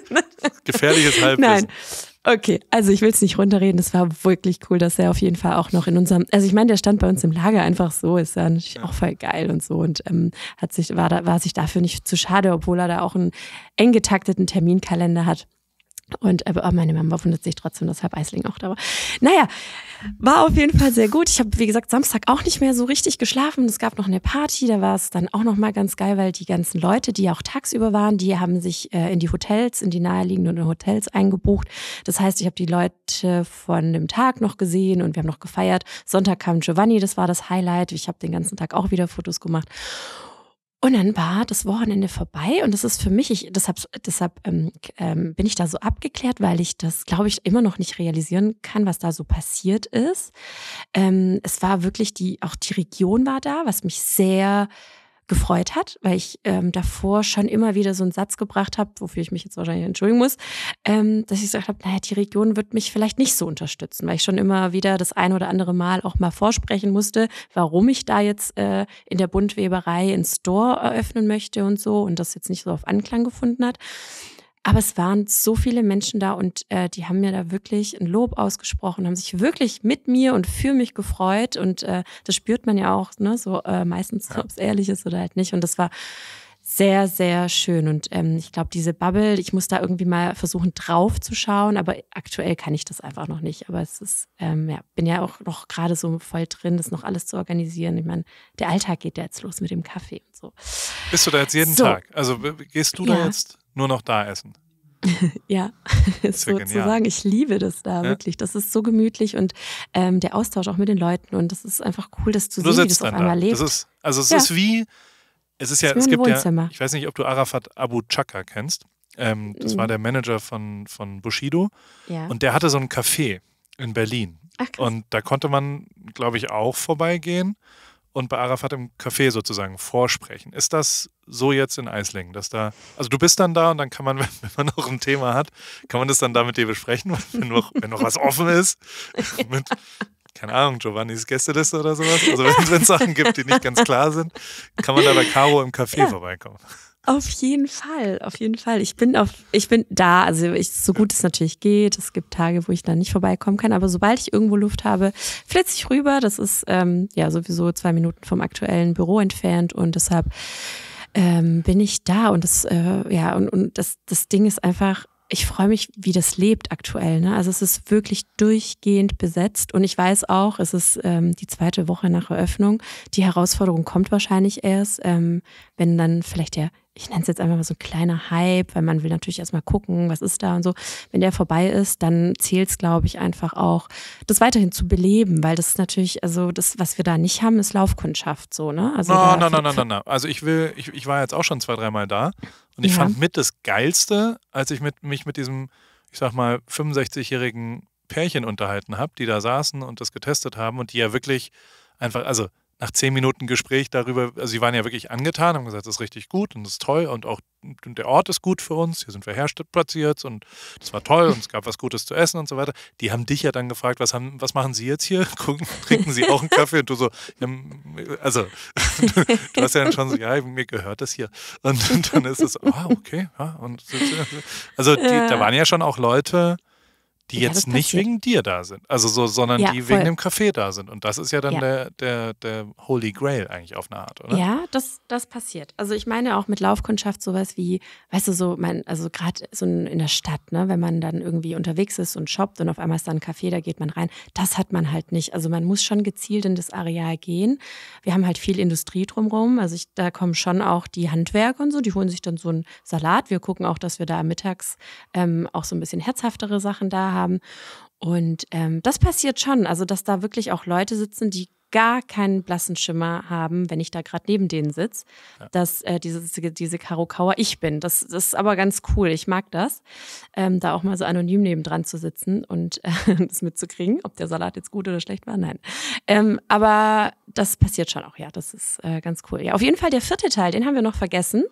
Gefährliches Halbwissen. Nein. Okay, also ich will es nicht runterreden. Es war wirklich cool, dass er auf jeden Fall auch noch in unserem, also ich meine, der stand bei uns im Lager einfach so, ist ja natürlich auch voll geil und so und ähm, hat sich, war, da, war sich dafür nicht zu schade, obwohl er da auch einen eng getakteten Terminkalender hat. Und aber meine Mama wundert sich trotzdem, dass Herr Eisling auch da war. Naja, war auf jeden Fall sehr gut. Ich habe, wie gesagt, Samstag auch nicht mehr so richtig geschlafen. Es gab noch eine Party, da war es dann auch nochmal ganz geil, weil die ganzen Leute, die auch tagsüber waren, die haben sich äh, in die Hotels, in die naheliegenden Hotels eingebucht. Das heißt, ich habe die Leute von dem Tag noch gesehen und wir haben noch gefeiert. Sonntag kam Giovanni, das war das Highlight. Ich habe den ganzen Tag auch wieder Fotos gemacht. Und dann war das Wochenende vorbei und das ist für mich, ich, deshalb, deshalb ähm, ähm, bin ich da so abgeklärt, weil ich das, glaube ich, immer noch nicht realisieren kann, was da so passiert ist. Ähm, es war wirklich die, auch die Region war da, was mich sehr gefreut hat, weil ich ähm, davor schon immer wieder so einen Satz gebracht habe, wofür ich mich jetzt wahrscheinlich entschuldigen muss, ähm, dass ich gesagt habe, naja, die Region wird mich vielleicht nicht so unterstützen, weil ich schon immer wieder das ein oder andere Mal auch mal vorsprechen musste, warum ich da jetzt äh, in der Buntweberei einen Store eröffnen möchte und so und das jetzt nicht so auf Anklang gefunden hat. Aber es waren so viele Menschen da und äh, die haben mir da wirklich ein Lob ausgesprochen, haben sich wirklich mit mir und für mich gefreut. Und äh, das spürt man ja auch, ne, so äh, meistens, ja. ob es ehrlich ist oder halt nicht. Und das war sehr, sehr schön. Und ähm, ich glaube, diese Bubble, ich muss da irgendwie mal versuchen, drauf zu schauen, aber aktuell kann ich das einfach noch nicht. Aber es ist, ähm, ja, bin ja auch noch gerade so voll drin, das noch alles zu organisieren. Ich meine, der Alltag geht ja jetzt los mit dem Kaffee und so. Bist du da jetzt jeden so. Tag? Also gehst du da jetzt? nur noch da essen. ja, sozusagen. Ich liebe das da ja? wirklich. Das ist so gemütlich und ähm, der Austausch auch mit den Leuten und das ist einfach cool, das zu du sehen, wie das auf da. einmal lebt. Ist, also es ja. ist wie, es ist ja, es gibt ja, ich weiß nicht, ob du Arafat Abu Chaka kennst. Ähm, das mhm. war der Manager von, von Bushido ja. und der hatte so ein Café in Berlin. Ach, und da konnte man, glaube ich, auch vorbeigehen und bei Arafat im Café sozusagen vorsprechen. Ist das so jetzt in Eislingen, dass da, also du bist dann da und dann kann man, wenn man noch ein Thema hat, kann man das dann da mit dir besprechen, wenn noch, wenn noch was offen ist, mit, keine Ahnung, Giovannis Gästeliste oder sowas. Also wenn es Sachen gibt, die nicht ganz klar sind, kann man da bei Caro im Café ja. vorbeikommen. Auf jeden Fall, auf jeden Fall. Ich bin auf, ich bin da, also ich, so gut es natürlich geht. Es gibt Tage, wo ich da nicht vorbeikommen kann, aber sobald ich irgendwo Luft habe, flitze ich rüber. Das ist ähm, ja sowieso zwei Minuten vom aktuellen Büro entfernt und deshalb ähm, bin ich da und das, äh, ja, und, und das, das Ding ist einfach, ich freue mich, wie das lebt aktuell. Ne? Also es ist wirklich durchgehend besetzt und ich weiß auch, es ist ähm, die zweite Woche nach Eröffnung. Die Herausforderung kommt wahrscheinlich erst, ähm, wenn dann vielleicht der ich nenne es jetzt einfach mal so ein kleiner Hype, weil man will natürlich erstmal gucken, was ist da und so. Wenn der vorbei ist, dann zählt es, glaube ich, einfach auch, das weiterhin zu beleben, weil das ist natürlich, also das, was wir da nicht haben, ist Laufkundschaft so, ne? Also no, nein, nein, nein, nein, no. Also ich will, ich, ich war jetzt auch schon zwei, dreimal da und ich ja. fand mit das Geilste, als ich mit, mich mit diesem, ich sag mal, 65-jährigen Pärchen unterhalten habe, die da saßen und das getestet haben und die ja wirklich einfach, also nach zehn Minuten Gespräch darüber, also sie waren ja wirklich angetan, haben gesagt, das ist richtig gut und das ist toll und auch der Ort ist gut für uns, hier sind wir herplatziert und das war toll und es gab was Gutes zu essen und so weiter. Die haben dich ja dann gefragt, was, haben, was machen Sie jetzt hier? Gucken, trinken Sie auch einen Kaffee? Und du so, also, du, du hast ja dann schon so, ja, mir gehört das hier. Und, und dann ist es, ah, okay, ja, und, also die, da waren ja schon auch Leute, die ja, jetzt nicht wegen dir da sind, also so, sondern ja, die voll. wegen dem Kaffee da sind. Und das ist ja dann ja. Der, der, der Holy Grail eigentlich auf eine Art, oder? Ja, das, das passiert. Also ich meine auch mit Laufkundschaft sowas wie, weißt du, so, mein, also gerade so in der Stadt, ne, wenn man dann irgendwie unterwegs ist und shoppt und auf einmal ist da ein Kaffee, da geht man rein. Das hat man halt nicht. Also man muss schon gezielt in das Areal gehen. Wir haben halt viel Industrie drumherum. Also ich, da kommen schon auch die Handwerker und so, die holen sich dann so einen Salat. Wir gucken auch, dass wir da mittags ähm, auch so ein bisschen herzhaftere Sachen da haben haben. Und ähm, das passiert schon, also dass da wirklich auch Leute sitzen, die gar keinen blassen Schimmer haben, wenn ich da gerade neben denen sitze, ja. dass äh, diese, diese Karo Kauer ich bin. Das, das, ist aber ganz cool. Ich mag das, ähm, da auch mal so anonym nebendran zu sitzen und äh, das mitzukriegen, ob der Salat jetzt gut oder schlecht war. Nein. Ähm, aber das passiert schon auch, ja. Das ist äh, ganz cool. Ja, auf jeden Fall der vierte Teil, den haben wir noch vergessen.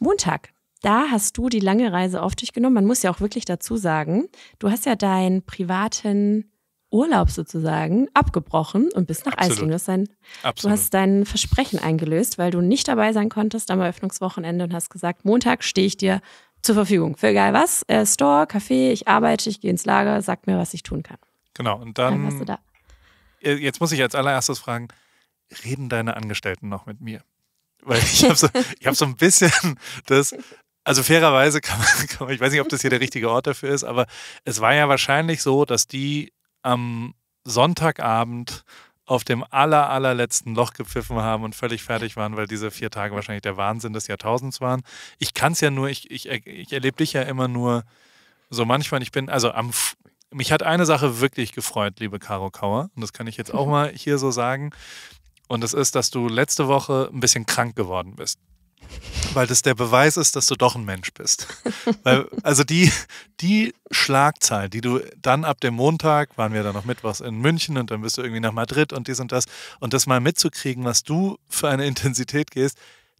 Montag, da hast du die lange Reise auf dich genommen. Man muss ja auch wirklich dazu sagen, du hast ja deinen privaten Urlaub sozusagen abgebrochen und bist nach Absolut. Iceland. Du, du hast dein Versprechen eingelöst, weil du nicht dabei sein konntest am Eröffnungswochenende und hast gesagt, Montag stehe ich dir zur Verfügung. Für egal was, äh, Store, Café, ich arbeite, ich gehe ins Lager, sag mir, was ich tun kann. Genau, und dann, dann da. Äh, jetzt muss ich als allererstes fragen, reden deine Angestellten noch mit mir? Weil ich habe so, hab so ein bisschen das, also fairerweise kann man, kann man, ich weiß nicht, ob das hier der richtige Ort dafür ist, aber es war ja wahrscheinlich so, dass die am Sonntagabend auf dem aller, allerletzten Loch gepfiffen haben und völlig fertig waren, weil diese vier Tage wahrscheinlich der Wahnsinn des Jahrtausends waren. Ich kann es ja nur, ich, ich, ich erlebe dich ja immer nur so manchmal. Ich bin, also am, mich hat eine Sache wirklich gefreut, liebe Caro Kauer, und das kann ich jetzt auch mhm. mal hier so sagen. Und das ist, dass du letzte Woche ein bisschen krank geworden bist weil das der Beweis ist, dass du doch ein Mensch bist. weil, also die, die Schlagzahl, die du dann ab dem Montag, waren wir dann noch mittwochs in München und dann bist du irgendwie nach Madrid und dies und das, und das mal mitzukriegen, was du für eine Intensität gehst,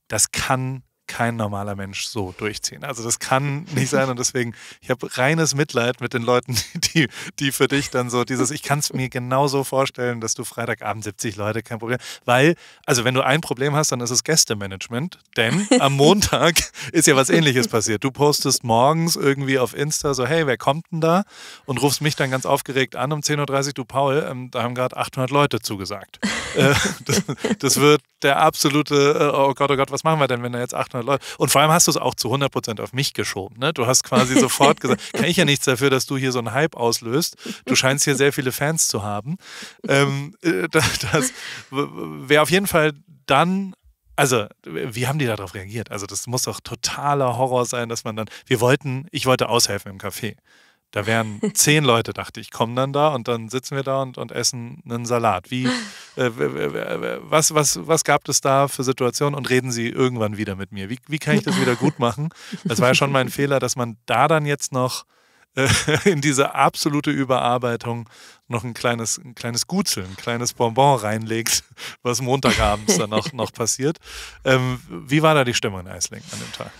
das kann kein normaler Mensch so durchziehen. Also das kann nicht sein und deswegen, ich habe reines Mitleid mit den Leuten, die, die für dich dann so dieses, ich kann es mir genauso vorstellen, dass du Freitagabend 70 Leute, kein Problem, weil, also wenn du ein Problem hast, dann ist es Gästemanagement, denn am Montag ist ja was ähnliches passiert. Du postest morgens irgendwie auf Insta so, hey, wer kommt denn da? Und rufst mich dann ganz aufgeregt an um 10.30 Uhr, du Paul, ähm, da haben gerade 800 Leute zugesagt. Äh, das, das wird der absolute, äh, oh Gott, oh Gott, was machen wir denn, wenn da jetzt 800 Leute. Und vor allem hast du es auch zu 100 Prozent auf mich geschoben. Ne? Du hast quasi sofort gesagt, kann ich ja nichts dafür, dass du hier so einen Hype auslöst. Du scheinst hier sehr viele Fans zu haben. Ähm, äh, das wäre auf jeden Fall dann also, wie haben die darauf reagiert? Also, das muss doch totaler Horror sein, dass man dann, wir wollten, ich wollte aushelfen im Café. Da wären zehn Leute, dachte ich, kommen dann da und dann sitzen wir da und, und essen einen Salat. Wie, äh, was, was, was gab es da für Situationen und reden Sie irgendwann wieder mit mir? Wie, wie kann ich das wieder gut machen? Das war ja schon mein Fehler, dass man da dann jetzt noch äh, in diese absolute Überarbeitung noch ein kleines, ein kleines Gutzel, ein kleines Bonbon reinlegt, was Montagabends dann noch, noch passiert. Ähm, wie war da die Stimmung in Eisling an dem Tag?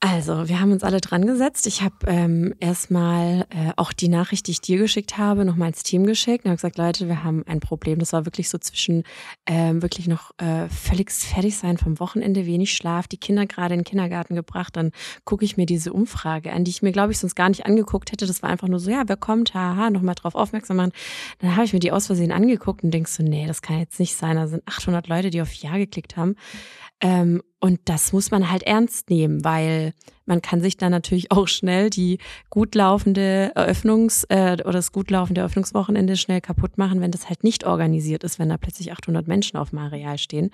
Also, wir haben uns alle dran gesetzt. Ich habe ähm, erstmal äh, auch die Nachricht, die ich dir geschickt habe, nochmal ins Team geschickt und habe gesagt, Leute, wir haben ein Problem. Das war wirklich so zwischen ähm, wirklich noch äh, völlig fertig sein vom Wochenende, wenig Schlaf, die Kinder gerade in den Kindergarten gebracht. Dann gucke ich mir diese Umfrage an, die ich mir, glaube ich, sonst gar nicht angeguckt hätte. Das war einfach nur so, ja, wer kommt, haha, nochmal drauf aufmerksam machen. Dann habe ich mir die aus Versehen angeguckt und denkst so, nee, das kann jetzt nicht sein. Da sind 800 Leute, die auf Ja geklickt haben. Ähm, und das muss man halt ernst nehmen, weil man kann sich dann natürlich auch schnell die gut laufende Eröffnungs- äh, oder das gut laufende Eröffnungswochenende schnell kaputt machen, wenn das halt nicht organisiert ist, wenn da plötzlich 800 Menschen auf dem Areal stehen.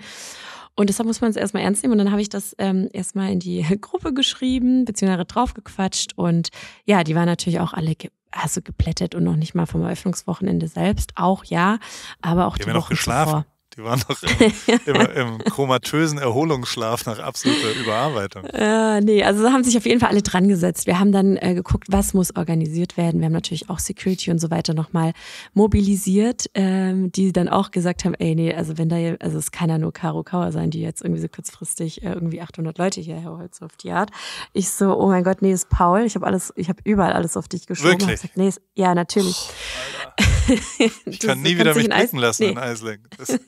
Und deshalb muss man es erstmal ernst nehmen. Und dann habe ich das ähm, erstmal in die Gruppe geschrieben, beziehungsweise draufgequatscht. Und ja, die waren natürlich auch alle ge also geplättet und noch nicht mal vom Eröffnungswochenende selbst. Auch ja, aber auch die, die Woche auch geschlafen. Zuvor. Die waren noch im, im, im chromatösen Erholungsschlaf nach absoluter Überarbeitung. Äh, nee, also haben sich auf jeden Fall alle dran gesetzt. Wir haben dann äh, geguckt, was muss organisiert werden. Wir haben natürlich auch Security und so weiter nochmal mobilisiert, ähm, die dann auch gesagt haben, ey, nee, also wenn da, also es kann ja nur Karo Kauer sein, die jetzt irgendwie so kurzfristig äh, irgendwie 800 Leute hierher holt, so auf die Art. Ich so, oh mein Gott, nee, ist Paul. Ich habe alles, ich habe überall alles auf dich geschoben. Wirklich? Gesagt, nee, ist, ja, natürlich. Oh, Ich kann nie wieder mich blicken lassen nee. in Eisling.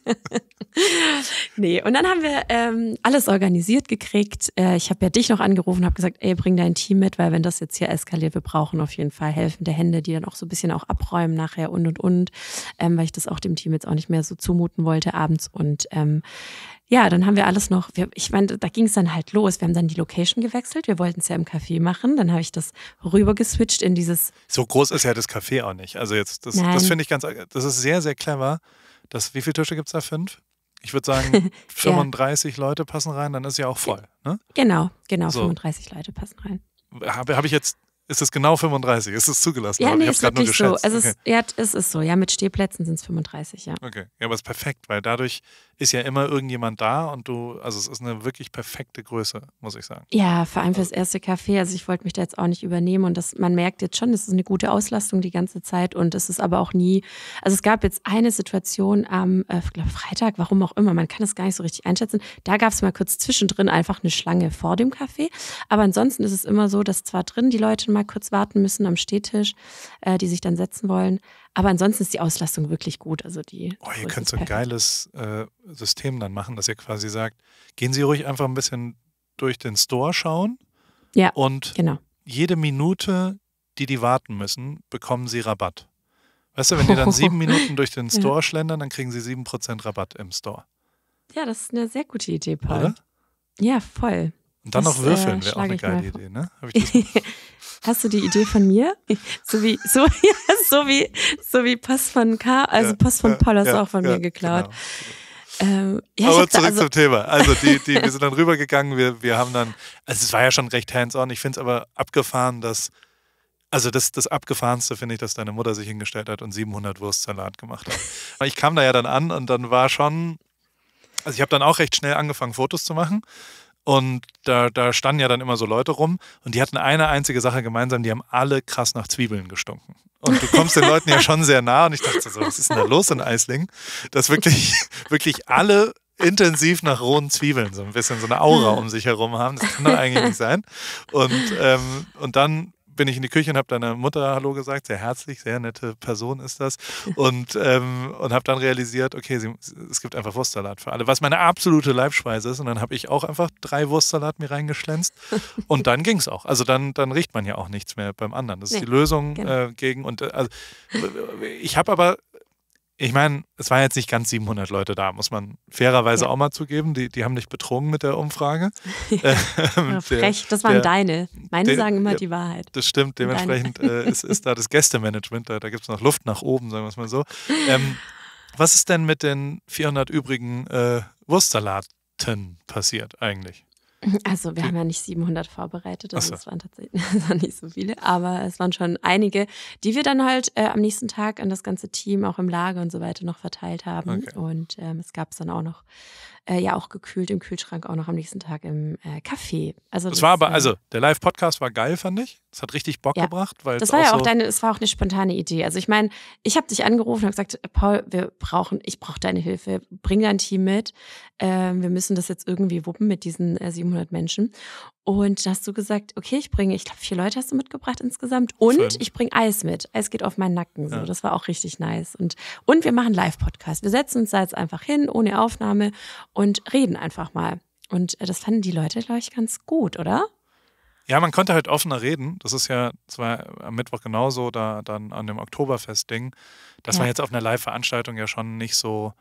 nee, und dann haben wir ähm, alles organisiert gekriegt. Äh, ich habe ja dich noch angerufen, habe gesagt, ey, bring dein Team mit, weil wenn das jetzt hier eskaliert, wir brauchen auf jeden Fall helfende Hände, die dann auch so ein bisschen auch abräumen nachher und und und, ähm, weil ich das auch dem Team jetzt auch nicht mehr so zumuten wollte abends und ähm, ja, dann haben wir alles noch, wir, ich meine, da ging es dann halt los. Wir haben dann die Location gewechselt. Wir wollten es ja im Café machen. Dann habe ich das rüber geswitcht in dieses. So groß ist ja das Café auch nicht. Also jetzt, das, das finde ich ganz, das ist sehr, sehr clever. Das, wie viele Tische gibt es da? Fünf? Ich würde sagen, 35 ja. Leute passen rein, dann ist ja auch voll. Ne? Genau, genau, so. 35 Leute passen rein. Habe hab ich jetzt ist es genau 35? Ist es zugelassen? Ja, nee, ich ist wirklich nur geschätzt. so. Also es, okay. ist, ja, es ist so. Ja, mit Stehplätzen sind es 35, ja. Okay, ja, aber es ist perfekt, weil dadurch ist ja immer irgendjemand da und du, also es ist eine wirklich perfekte Größe, muss ich sagen. Ja, vor allem fürs erste Café. Also ich wollte mich da jetzt auch nicht übernehmen und das, man merkt jetzt schon, es ist eine gute Auslastung die ganze Zeit und es ist aber auch nie, also es gab jetzt eine Situation am äh, Freitag, warum auch immer, man kann es gar nicht so richtig einschätzen. Da gab es mal kurz zwischendrin einfach eine Schlange vor dem Café. Aber ansonsten ist es immer so, dass zwar drin die Leute mal kurz warten müssen am Stehtisch, äh, die sich dann setzen wollen. Aber ansonsten ist die Auslastung wirklich gut. Also die oh, ihr könnt so ein geiles äh, System dann machen, dass ihr quasi sagt, gehen Sie ruhig einfach ein bisschen durch den Store schauen. Ja, und genau. jede Minute, die die warten müssen, bekommen Sie Rabatt. Weißt du, wenn die dann sieben Minuten durch den Store ja. schlendern, dann kriegen sie sieben Prozent Rabatt im Store. Ja, das ist eine sehr gute Idee, Paul. Oder? Ja, voll. Und dann das, noch würfeln äh, wäre auch eine geile Idee, ne? Habe ich Hast du die Idee von mir? So wie, so, ja, so wie, so wie Pass von K, also ja, Pass von ja, Paul hast ja, auch von mir geklaut. Genau. Ähm, ja, Aber zurück also zum Thema. Also die, die, wir sind dann rübergegangen, wir, wir haben dann, also es war ja schon recht hands-on, ich finde es aber abgefahren, dass, also das, das Abgefahrenste finde ich, dass deine Mutter sich hingestellt hat und 700 Wurstsalat gemacht hat. Ich kam da ja dann an und dann war schon, also ich habe dann auch recht schnell angefangen, Fotos zu machen. Und da, da standen ja dann immer so Leute rum und die hatten eine einzige Sache gemeinsam, die haben alle krass nach Zwiebeln gestunken. Und du kommst den Leuten ja schon sehr nah und ich dachte so, was ist denn da los in Eisling? Dass wirklich, wirklich alle intensiv nach rohen Zwiebeln so ein bisschen so eine Aura hm. um sich herum haben. Das kann doch eigentlich nicht sein. Und, ähm, und dann bin ich in die Küche und habe deiner Mutter Hallo gesagt, sehr herzlich, sehr nette Person ist das. Und, ähm, und habe dann realisiert, okay, sie, es gibt einfach Wurstsalat für alle, was meine absolute Leibspeise ist. Und dann habe ich auch einfach drei Wurstsalat mir reingeschlänzt. Und dann ging es auch. Also dann, dann riecht man ja auch nichts mehr beim anderen. Das ist nee, die Lösung genau. äh, gegen. Und äh, also, ich habe aber ich meine, es waren jetzt nicht ganz 700 Leute da, muss man fairerweise ja. auch mal zugeben. Die, die haben dich betrogen mit der Umfrage. ja, ähm, frech, das waren der, deine. Meine de, sagen immer ja, die Wahrheit. Das stimmt, dementsprechend äh, ist, ist, da das Gästemanagement, da, da gibt es noch Luft nach oben, sagen wir es mal so. Ähm, was ist denn mit den 400 übrigen äh, Wurstsalaten passiert eigentlich? Also wir haben ja nicht 700 vorbereitet, das also so. waren tatsächlich es waren nicht so viele, aber es waren schon einige, die wir dann halt äh, am nächsten Tag an das ganze Team auch im Lager und so weiter noch verteilt haben. Okay. Und ähm, es gab es dann auch noch äh, ja auch gekühlt im Kühlschrank, auch noch am nächsten Tag im äh, Café. Also das, das war aber, also der Live-Podcast war geil, fand ich. Es hat richtig Bock ja. gebracht. Weil das war auch ja auch so deine, es war auch eine spontane Idee. Also ich meine, ich habe dich angerufen und gesagt, Paul, wir brauchen, ich brauche deine Hilfe, bring dein Team mit. Ähm, wir müssen das jetzt irgendwie wuppen mit diesen äh, 700 Menschen. Und da hast du gesagt, okay, ich bringe, ich glaube, vier Leute hast du mitgebracht insgesamt. Und Voll. ich bringe Eis mit. Eis geht auf meinen Nacken. So, ja. das war auch richtig nice. Und, und wir machen Live-Podcast. Wir setzen uns da jetzt einfach hin, ohne Aufnahme und reden einfach mal. Und äh, das fanden die Leute, glaube ich, ganz gut, oder? Ja, man konnte halt offener reden. Das ist ja, zwar am Mittwoch genauso, da dann an dem Oktoberfest-Ding, dass ja. man jetzt auf einer Live-Veranstaltung ja schon nicht so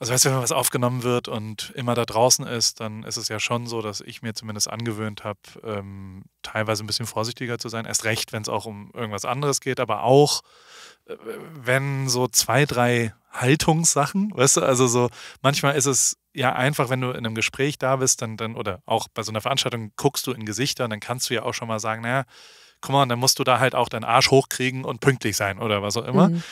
also weißt du, wenn was aufgenommen wird und immer da draußen ist, dann ist es ja schon so, dass ich mir zumindest angewöhnt habe, ähm, teilweise ein bisschen vorsichtiger zu sein. Erst recht, wenn es auch um irgendwas anderes geht, aber auch äh, wenn so zwei, drei Haltungssachen, weißt du, also so manchmal ist es ja einfach, wenn du in einem Gespräch da bist, dann, dann oder auch bei so einer Veranstaltung guckst du in Gesichter, und dann kannst du ja auch schon mal sagen, naja, guck mal, dann musst du da halt auch deinen Arsch hochkriegen und pünktlich sein oder was auch immer. Mhm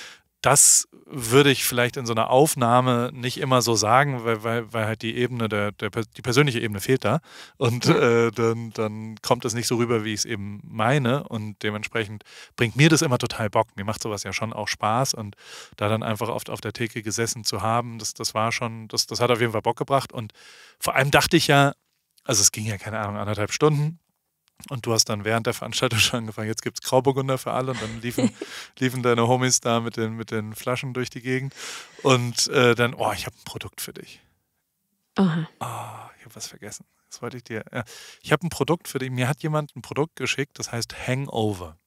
das würde ich vielleicht in so einer Aufnahme nicht immer so sagen, weil, weil, weil halt die Ebene, der, der, die persönliche Ebene fehlt da. Und äh, dann, dann kommt es nicht so rüber, wie ich es eben meine. Und dementsprechend bringt mir das immer total Bock. Mir macht sowas ja schon auch Spaß. Und da dann einfach oft auf der Theke gesessen zu haben, das, das war schon, das, das hat auf jeden Fall Bock gebracht. Und vor allem dachte ich ja, also es ging ja keine Ahnung, anderthalb Stunden. Und du hast dann während der Veranstaltung schon angefangen, jetzt gibt es Grauburgunder für alle und dann liefen, liefen deine Homies da mit den, mit den Flaschen durch die Gegend und äh, dann, oh, ich habe ein Produkt für dich. Aha. Oh, ich habe was vergessen. Das wollte ich dir. Ja. Ich habe ein Produkt für dich. Mir hat jemand ein Produkt geschickt, das heißt Hangover.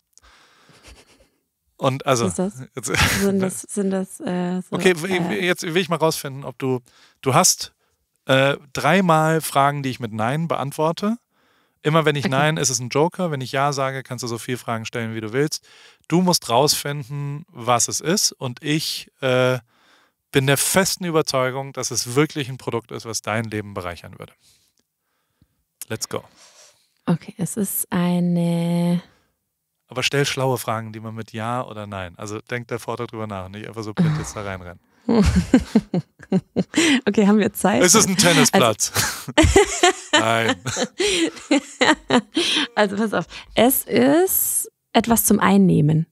Und also. Jetzt, sind das. Sind das äh, so, okay, äh, jetzt will ich mal rausfinden, ob du. Du hast äh, dreimal Fragen, die ich mit Nein beantworte Immer wenn ich okay. Nein, ist es ein Joker. Wenn ich Ja sage, kannst du so viele Fragen stellen, wie du willst. Du musst rausfinden, was es ist. Und ich äh, bin der festen Überzeugung, dass es wirklich ein Produkt ist, was dein Leben bereichern würde. Let's go. Okay, es ist eine. Aber stell schlaue Fragen, die man mit Ja oder Nein. Also denk davor drüber nach, nicht einfach so blind jetzt da reinrennen. Okay, haben wir Zeit? Es ist ein Tennisplatz. Also Nein. Also pass auf. Es ist etwas zum Einnehmen.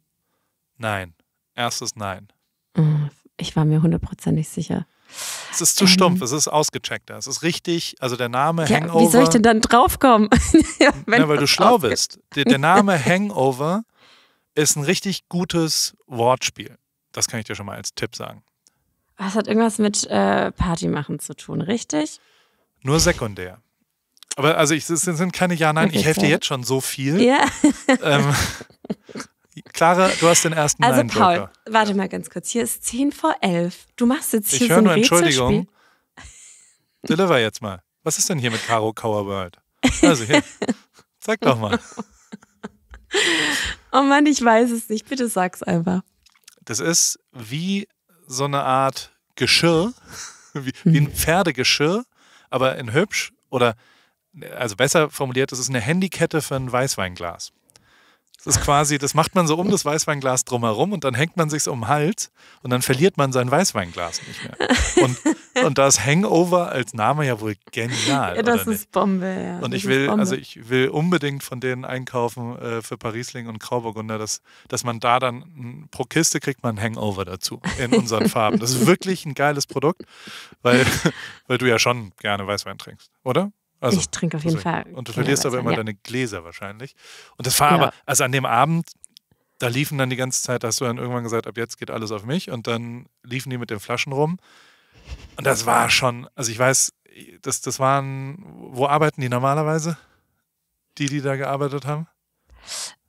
Nein. Erstes Nein. Mm, ich war mir hundertprozentig sicher. Es ist zu ähm, stumpf, es ist ausgecheckter. Es ist richtig, also der Name ja, Hangover. Wie soll ich denn dann draufkommen? ja, weil du schlau bist. Der, der Name Hangover ist ein richtig gutes Wortspiel. Das kann ich dir schon mal als Tipp sagen. Es hat irgendwas mit äh, Party machen zu tun, richtig? Nur sekundär. Aber also ich, es sind keine Ja, Nein, okay, ich helfe dir jetzt schon so viel. Ja. ähm, Clara, du hast den ersten Also Nein Paul, Joker. warte mal ganz kurz. Hier ist 10 vor 11. Du machst jetzt hier ich so ein nur Entschuldigung. Deliver jetzt mal. Was ist denn hier mit Caro Cowabird? Also hier, zeig doch mal. Oh Mann, ich weiß es nicht. Bitte sag's einfach. Das ist wie so eine Art Geschirr, wie, wie ein mhm. Pferdegeschirr, aber in hübsch oder also besser formuliert, es ist eine Handykette für ein Weißweinglas. Das ist quasi, das macht man so um das Weißweinglas drumherum und dann hängt man sich's um den Hals und dann verliert man sein Weißweinglas nicht mehr. Und, und da ist Hangover als Name ja wohl genial. Ja, das ist nicht? Bombe, ja. Und das ich will, also ich will unbedingt von denen einkaufen äh, für Parisling und Grauburgunder, dass, dass man da dann pro Kiste kriegt man Hangover dazu in unseren Farben. Das ist wirklich ein geiles Produkt, weil, weil du ja schon gerne Weißwein trinkst, oder? Also, ich trinke auf jeden Fall. Und du verlierst aber immer ja. deine Gläser wahrscheinlich. Und das war ja. aber, genau. also an dem Abend, da liefen dann die ganze Zeit, da hast du dann irgendwann gesagt, ab jetzt geht alles auf mich. Und dann liefen die mit den Flaschen rum. Und das war schon, also ich weiß, das, das waren, wo arbeiten die normalerweise? Die, die da gearbeitet haben?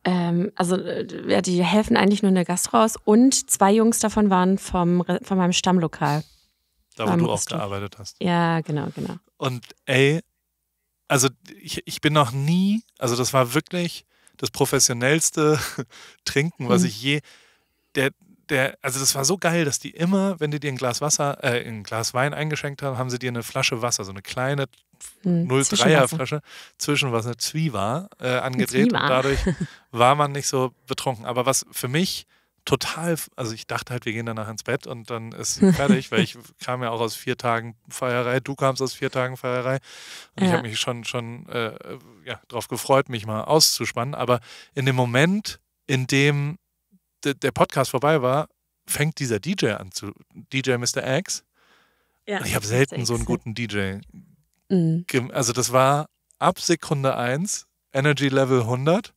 Ähm, also äh, ja, die helfen eigentlich nur in der Gastraus. und zwei Jungs davon waren vom, von meinem Stammlokal. Da, wo du auch gearbeitet hast. Ja, genau, genau. Und ey, also ich, ich bin noch nie, also das war wirklich das professionellste Trinken, was mhm. ich je, der, der, also das war so geil, dass die immer, wenn die dir ein Glas Wasser, äh, ein Glas Wein eingeschenkt haben, haben sie dir eine Flasche Wasser, so eine kleine mhm, 0,3er Flasche zwischen Zwischenwasser, Zwiewa, äh, angedreht. Zwiewa. Und dadurch war man nicht so betrunken. Aber was für mich total, also ich dachte halt, wir gehen danach ins Bett und dann ist fertig, weil ich kam ja auch aus vier Tagen Feierei, du kamst aus vier Tagen Feierei. Und ja. ich habe mich schon, schon äh, ja, darauf gefreut, mich mal auszuspannen. Aber in dem Moment, in dem der Podcast vorbei war, fängt dieser DJ an zu, DJ Mr. X. Ja, ich habe selten so einen guten DJ. Mhm. Also das war ab Sekunde 1, Energy Level 100.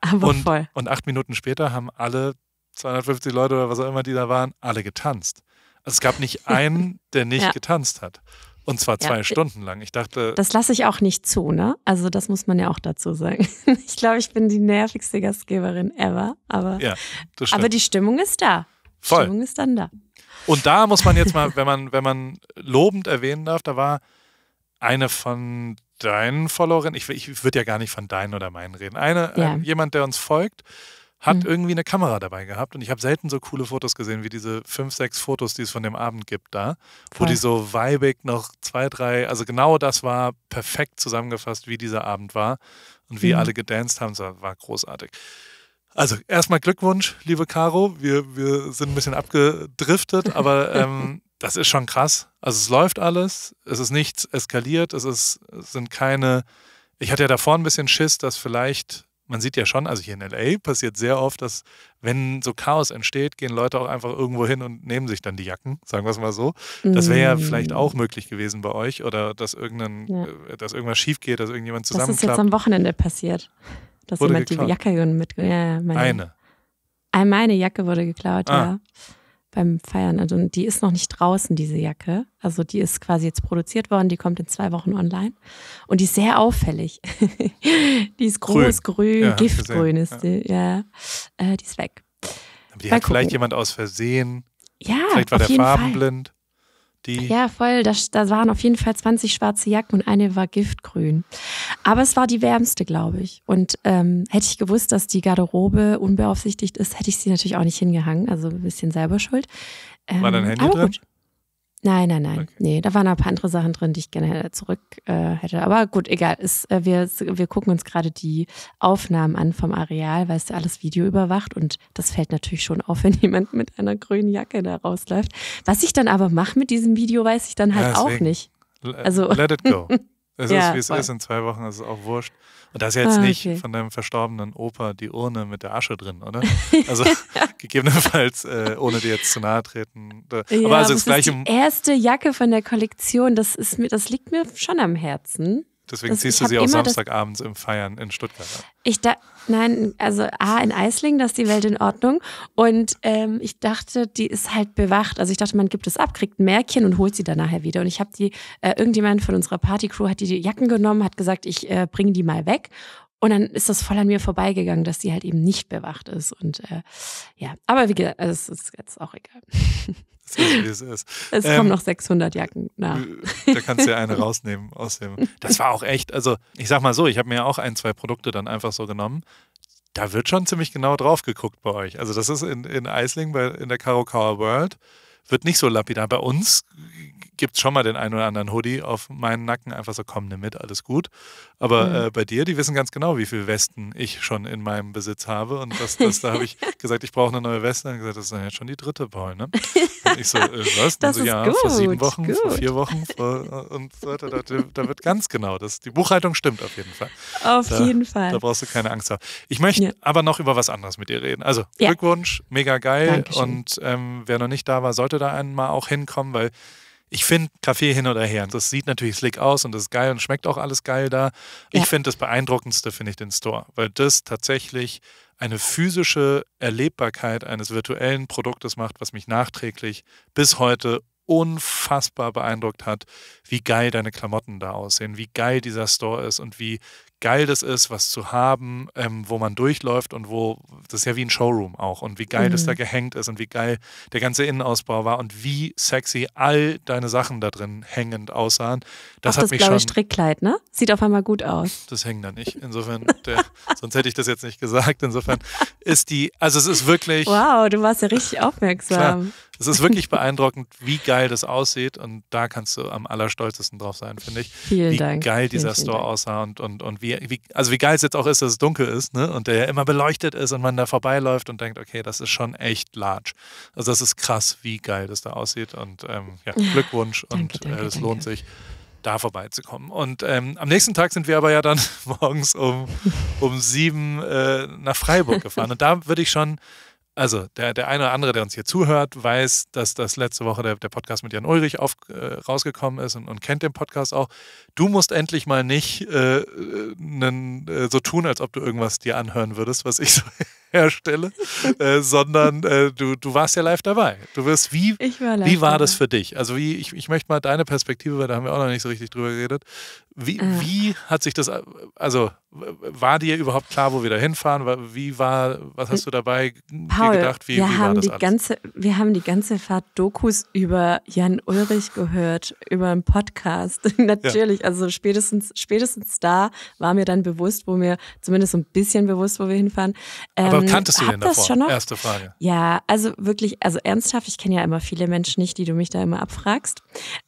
Aber und, voll. und acht Minuten später haben alle 250 Leute oder was auch immer, die da waren, alle getanzt. Also es gab nicht einen, der nicht ja. getanzt hat. Und zwar zwei ja. Äh, Stunden lang. Ich dachte. Das lasse ich auch nicht zu, ne? Also, das muss man ja auch dazu sagen. Ich glaube, ich bin die nervigste Gastgeberin ever. Aber, ja, aber die Stimmung ist da. Voll. Die Stimmung ist dann da. Und da muss man jetzt mal, wenn man, wenn man lobend erwähnen darf, da war eine von deinen Followerinnen, ich, ich würde ja gar nicht von deinen oder meinen reden, eine, äh, ja. äh, jemand, der uns folgt, hat mhm. irgendwie eine Kamera dabei gehabt und ich habe selten so coole Fotos gesehen wie diese fünf, sechs Fotos, die es von dem Abend gibt da, Voll. wo die so weibig noch zwei, drei, also genau das war perfekt zusammengefasst, wie dieser Abend war und wie mhm. alle gedanced haben, das war großartig. Also erstmal Glückwunsch, liebe Caro, wir, wir sind ein bisschen abgedriftet, aber ähm, das ist schon krass. Also es läuft alles, es ist nichts eskaliert, es, ist, es sind keine, ich hatte ja davor ein bisschen Schiss, dass vielleicht man sieht ja schon, also hier in LA passiert sehr oft, dass wenn so Chaos entsteht, gehen Leute auch einfach irgendwo hin und nehmen sich dann die Jacken, sagen wir es mal so. Das wäre ja vielleicht mm. auch möglich gewesen bei euch oder dass, irgendein, ja. Äh, dass irgendwas schief geht, dass irgendjemand zusammenklappt. Das ist jetzt am Wochenende passiert, dass wurde jemand geklaut. die Jacke mitgenommen hat. Ja, meine. Eine. Meine Jacke wurde geklaut, ah. ja beim Feiern. Also die ist noch nicht draußen, diese Jacke. Also die ist quasi jetzt produziert worden, die kommt in zwei Wochen online. Und die ist sehr auffällig. die ist groß, grün, grün ja, giftgrün ist die. Ja. ja. Äh, die ist weg. Aber die Mal hat gucken. vielleicht jemand aus Versehen. Ja, vielleicht war der farbenblind. Fall. Die ja, voll. Da, da waren auf jeden Fall 20 schwarze Jacken und eine war giftgrün. Aber es war die wärmste, glaube ich. Und ähm, hätte ich gewusst, dass die Garderobe unbeaufsichtigt ist, hätte ich sie natürlich auch nicht hingehangen. Also ein bisschen selber schuld. Ähm, war dein ähm, Handy drin? Gut. Nein, nein, nein. Okay. Nee, da waren ein paar andere Sachen drin, die ich gerne zurück äh, hätte. Aber gut, egal. Ist, äh, wir, wir gucken uns gerade die Aufnahmen an vom Areal, weil es ja alles Video überwacht und das fällt natürlich schon auf, wenn jemand mit einer grünen Jacke da rausläuft. Was ich dann aber mache mit diesem Video, weiß ich dann halt ja, auch nicht. Äh, also, let it go. Es ja, ist, wie es ist. In zwei Wochen ist es auch wurscht. Und da ist ja jetzt ah, okay. nicht von deinem verstorbenen Opa die Urne mit der Asche drin, oder? Also gegebenenfalls, äh, ohne dir jetzt zu nahe treten. Da. Ja, aber also das ist gleich die erste Jacke von der Kollektion, das, ist mir, das liegt mir schon am Herzen. Deswegen das, also siehst du sie auch Samstagabends im Feiern in Stuttgart. An. Ich da, nein, also A, in Eisling, ist die Welt in Ordnung. Und ähm, ich dachte, die ist halt bewacht. Also ich dachte, man gibt es ab, kriegt ein Märchen und holt sie dann nachher wieder. Und ich habe die, äh, irgendjemand von unserer Partycrew hat die, die Jacken genommen, hat gesagt, ich äh, bringe die mal weg. Und dann ist das voll an mir vorbeigegangen, dass die halt eben nicht bewacht ist. Und äh, ja, aber wie gesagt, also es ist jetzt auch egal. Das ist, wie es ist. Es ähm, kommen noch 600 Jacken nach. Äh, da kannst du ja eine rausnehmen aus dem. Das war auch echt. Also, ich sag mal so, ich habe mir auch ein, zwei Produkte dann einfach so genommen. Da wird schon ziemlich genau drauf geguckt bei euch. Also, das ist in, in Eisling, bei, in der Karokawa World, wird nicht so lapidar. Bei uns gibt es schon mal den einen oder anderen Hoodie auf meinen Nacken, einfach so, komm, nimm mit, alles gut. Aber mhm. äh, bei dir, die wissen ganz genau, wie viele Westen ich schon in meinem Besitz habe. Und das, das da habe ich gesagt, ich brauche eine neue Weste. Und gesagt, das ist dann jetzt schon die dritte, Paul, ne? Und ich so, äh, was? Das so, ja, gut, vor sieben Wochen, gut. vor vier Wochen vor, äh, und so weiter. Da, da, wird ganz genau, das, die Buchhaltung stimmt auf jeden Fall. Auf da, jeden Fall. Da brauchst du keine Angst haben. Ich möchte ja. aber noch über was anderes mit dir reden. Also ja. Glückwunsch, mega geil. Dankeschön. Und ähm, wer noch nicht da war, sollte da einmal auch hinkommen, weil ich finde Kaffee hin oder her. Das sieht natürlich slick aus und das ist geil und schmeckt auch alles geil da. Ich ja. finde das beeindruckendste, finde ich den Store, weil das tatsächlich eine physische Erlebbarkeit eines virtuellen Produktes macht, was mich nachträglich bis heute unfassbar beeindruckt hat, wie geil deine Klamotten da aussehen, wie geil dieser Store ist und wie geil das ist, was zu haben, ähm, wo man durchläuft und wo, das ist ja wie ein Showroom auch und wie geil mhm. das da mhm. gehängt ist und wie geil der ganze Innenausbau war und wie sexy all deine Sachen da drin hängend aussahen. Das Auch hat das mich blaue schon, Strickkleid, ne? Sieht auf einmal gut aus. Das hängt da nicht. Insofern, der, sonst hätte ich das jetzt nicht gesagt. Insofern ist die, also es ist wirklich. Wow, du warst ja richtig aufmerksam. Klar, es ist wirklich beeindruckend, wie geil das aussieht. Und da kannst du am allerstolzesten drauf sein, finde ich. Vielen wie Dank. geil dieser vielen, Store aussah und, und, und wie, wie, also wie geil es jetzt auch ist, dass es dunkel ist, ne? Und der ja immer beleuchtet ist und man da vorbeiläuft und denkt, okay, das ist schon echt large. Also das ist krass, wie geil das da aussieht. Und ähm, ja, Glückwunsch ja, danke, und es äh, lohnt sich da vorbeizukommen. Und ähm, am nächsten Tag sind wir aber ja dann morgens um, um sieben äh, nach Freiburg gefahren. Und da würde ich schon also der, der eine oder andere, der uns hier zuhört, weiß, dass das letzte Woche der, der Podcast mit Jan Ulrich auf, äh, rausgekommen ist und, und, kennt den Podcast auch. Du musst endlich mal nicht äh, äh nen, äh, so tun, als ob du irgendwas dir anhören würdest, was ich so herstelle, äh, sondern äh, du, du warst ja live dabei. Du wirst, wie, war, wie war das für dich? Also wie, ich, ich möchte mal deine Perspektive, weil da haben wir auch noch nicht so richtig drüber geredet. Wie, äh. wie hat sich das, also war dir überhaupt klar, wo wir da hinfahren? Wie war, was hast du dabei Paul, gedacht? Wie, wir wie haben die alles? ganze, wir haben die ganze Fahrt Dokus über Jan Ulrich gehört, über einen Podcast. Natürlich, ja. also spätestens, spätestens da war mir dann bewusst, wo mir zumindest so ein bisschen bewusst, wo wir hinfahren. Ähm, aber ähm, kanntest du den davor? Erste Frage. Ja, also wirklich, also ernsthaft, ich kenne ja immer viele Menschen nicht, die du mich da immer abfragst.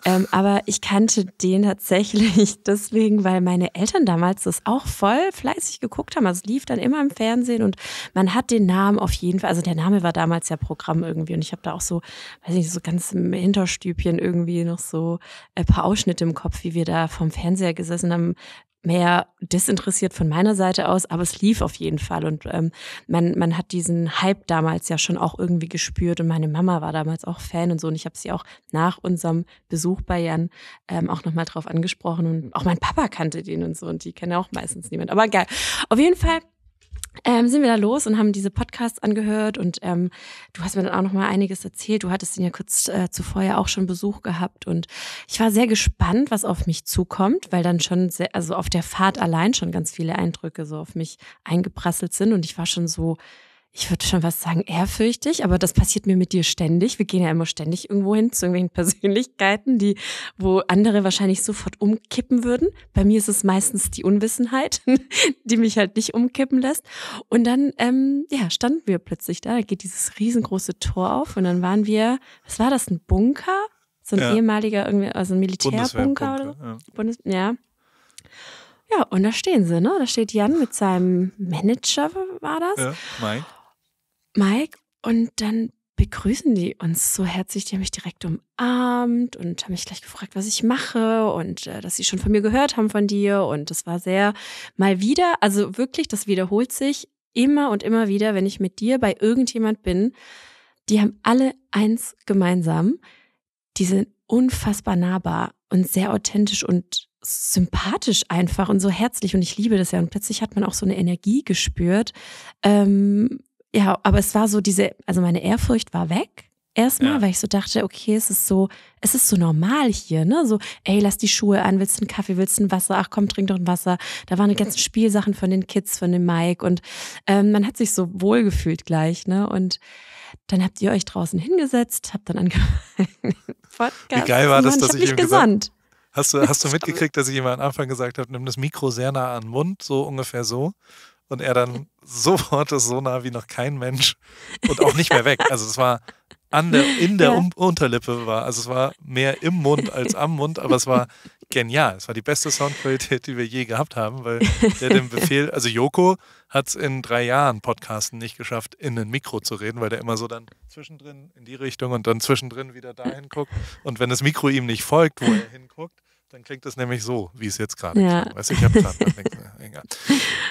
Ähm, aber ich kannte den tatsächlich deswegen, weil meine Eltern damals das auch voll fleißig geguckt haben. Also es lief dann immer im Fernsehen und man hat den Namen auf jeden Fall, also der Name war damals ja Programm irgendwie und ich habe da auch so, weiß nicht, so ganz im Hinterstübchen irgendwie noch so ein paar Ausschnitte im Kopf, wie wir da vom Fernseher gesessen haben, mehr desinteressiert von meiner Seite aus, aber es lief auf jeden Fall. Und ähm, man, man hat diesen Hype damals ja schon auch irgendwie gespürt und meine Mama war damals auch Fan und so. Und ich habe sie auch nach unserem Besuch bei Jan ähm, auch nochmal drauf angesprochen. Und auch mein Papa kannte den und so und die kennen auch meistens niemand. Aber geil. Auf jeden Fall ähm, sind wir da los und haben diese Podcasts angehört und ähm, du hast mir dann auch noch mal einiges erzählt. Du hattest ihn ja kurz äh, zuvor ja auch schon Besuch gehabt und ich war sehr gespannt, was auf mich zukommt, weil dann schon sehr, also auf der Fahrt allein schon ganz viele Eindrücke so auf mich eingeprasselt sind und ich war schon so ich würde schon was sagen, ehrfürchtig, aber das passiert mir mit dir ständig. Wir gehen ja immer ständig irgendwo hin zu irgendwelchen Persönlichkeiten, die, wo andere wahrscheinlich sofort umkippen würden. Bei mir ist es meistens die Unwissenheit, die mich halt nicht umkippen lässt. Und dann, ähm, ja, standen wir plötzlich da, da geht dieses riesengroße Tor auf und dann waren wir, was war das, ein Bunker? So ein ja. ehemaliger, irgendwie, also ein Militärbunker oder so. Ja. Bundes ja. Ja, und da stehen sie, ne? Da steht Jan mit seinem Manager, war das? Ja, Mike. Mike und dann begrüßen die uns so herzlich. Die haben mich direkt umarmt und haben mich gleich gefragt, was ich mache und äh, dass sie schon von mir gehört haben von dir. Und das war sehr mal wieder, also wirklich, das wiederholt sich immer und immer wieder, wenn ich mit dir bei irgendjemand bin. Die haben alle eins gemeinsam. Die sind unfassbar nahbar und sehr authentisch und sympathisch einfach und so herzlich und ich liebe das ja und plötzlich hat man auch so eine Energie gespürt, ähm, ja, aber es war so diese, also meine Ehrfurcht war weg. Erstmal, ja. weil ich so dachte, okay, es ist so, es ist so normal hier, ne? So, ey, lass die Schuhe an, willst du einen Kaffee, willst du ein Wasser? Ach komm, trink doch ein Wasser. Da waren die ganzen Spielsachen von den Kids, von dem Mike und ähm, man hat sich so wohl gefühlt gleich, ne? Und dann habt ihr euch draußen hingesetzt, habt dann angefangen, Wie geil war das, dass ich, ich ihm gesandt. hast du, hast du mitgekriegt, dass ich ihm am Anfang gesagt habe, nimm das Mikro sehr nah an den Mund, so ungefähr so und er dann sofort ist so nah wie noch kein Mensch und auch nicht mehr weg. Also es war an der, in der ja. um Unterlippe war, also es war mehr im Mund als am Mund, aber es war genial. Es war die beste Soundqualität, die wir je gehabt haben, weil der den Befehl, also Joko hat es in drei Jahren Podcasten nicht geschafft, in ein Mikro zu reden, weil der immer so dann zwischendrin in die Richtung und dann zwischendrin wieder dahin guckt und wenn das Mikro ihm nicht folgt, wo er hinguckt, dann klingt das nämlich so, wie es jetzt gerade ja. klingt. Weißt, ich habe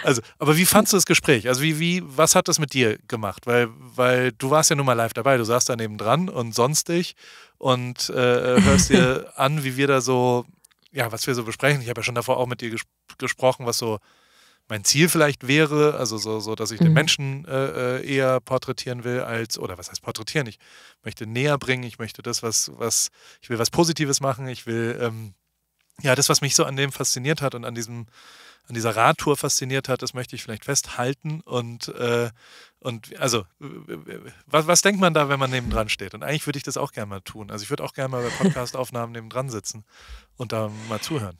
Also, aber wie fandst du das Gespräch? Also wie, wie, was hat das mit dir gemacht? Weil, weil du warst ja nun mal live dabei, du saßt da neben dran und sonstig und äh, äh hörst dir an, wie wir da so, ja, was wir so besprechen. Ich habe ja schon davor auch mit dir ges gesprochen, was so mein Ziel vielleicht wäre, also so, so dass ich mhm. den Menschen äh, äh, eher porträtieren will als, oder was heißt porträtieren? Ich möchte näher bringen, ich möchte das, was, was, ich will was Positives machen, ich will ähm, ja, das, was mich so an dem fasziniert hat und an diesem an dieser Radtour fasziniert hat, das möchte ich vielleicht festhalten. Und, äh, und also, was, was denkt man da, wenn man nebendran steht? Und eigentlich würde ich das auch gerne mal tun. Also ich würde auch gerne mal bei Podcastaufnahmen nebendran sitzen und da mal zuhören.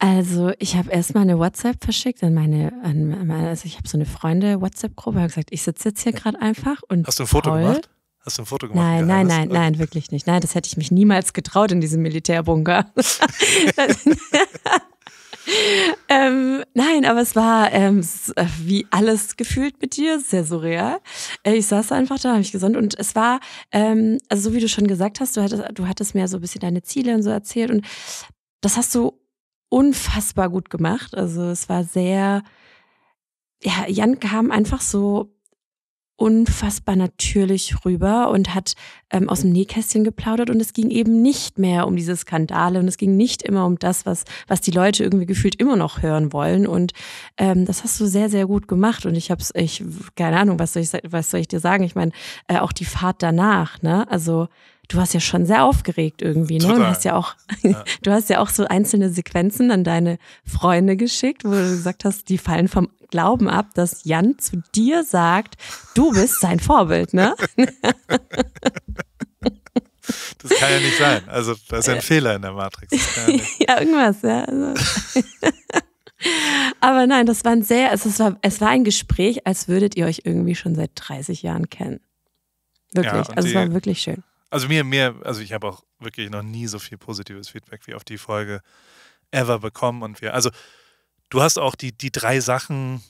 Also ich habe erstmal eine WhatsApp verschickt an meine, an meine also ich habe so eine Freunde-WhatsApp-Gruppe, habe gesagt, ich sitze jetzt hier gerade einfach und. Hast du ein Foto Paul, gemacht? Hast du ein Foto gemacht? Nein, nein, nein, nein, wirklich nicht. Nein, das hätte ich mich niemals getraut in diesem Militärbunker. ähm, nein, aber es war ähm, äh, wie alles gefühlt mit dir, sehr surreal. Äh, ich saß einfach da, habe ich gesund und es war, ähm, also so wie du schon gesagt hast, du hattest, du hattest mir so ein bisschen deine Ziele und so erzählt und das hast du unfassbar gut gemacht. Also es war sehr, ja, Jan kam einfach so unfassbar natürlich rüber und hat ähm, aus dem Nähkästchen geplaudert und es ging eben nicht mehr um diese Skandale und es ging nicht immer um das, was, was die Leute irgendwie gefühlt immer noch hören wollen und ähm, das hast du sehr, sehr gut gemacht und ich hab's, ich, keine Ahnung, was soll ich, was soll ich dir sagen? Ich meine, äh, auch die Fahrt danach, ne, also du warst ja schon sehr aufgeregt irgendwie, ne? Total. Du hast ja auch, ja. du hast ja auch so einzelne Sequenzen an deine Freunde geschickt, wo du gesagt hast, die fallen vom Glauben ab, dass Jan zu dir sagt, du bist sein Vorbild, ne? Das kann ja nicht sein. Also, da ist ja ein äh. Fehler in der Matrix. Ja, ja, irgendwas, ja. Also. Aber nein, das war ein sehr, also es war, es war ein Gespräch, als würdet ihr euch irgendwie schon seit 30 Jahren kennen. Wirklich. Ja, also, es war wirklich schön. Also mir, mir, also ich habe auch wirklich noch nie so viel positives Feedback wie auf die Folge ever bekommen. Und wir, also du hast auch die, die drei Sachen,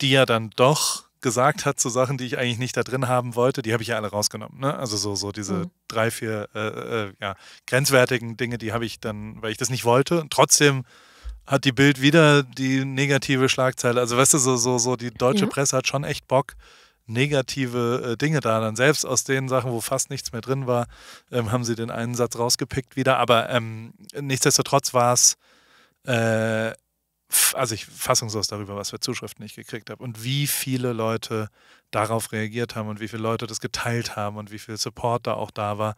die er dann doch gesagt hat zu so Sachen, die ich eigentlich nicht da drin haben wollte, die habe ich ja alle rausgenommen. Ne? Also so, so diese mhm. drei, vier äh, äh, äh, ja, grenzwertigen Dinge, die habe ich dann, weil ich das nicht wollte. Und trotzdem hat die Bild wieder die negative Schlagzeile. Also weißt du, so, so, so die deutsche ja. Presse hat schon echt Bock, negative äh, Dinge da. Dann selbst aus den Sachen, wo fast nichts mehr drin war, ähm, haben sie den einen Satz rausgepickt wieder. Aber ähm, nichtsdestotrotz war es äh, also ich fassungslos darüber, was für Zuschriften ich gekriegt habe und wie viele Leute darauf reagiert haben und wie viele Leute das geteilt haben und wie viel Support da auch da war.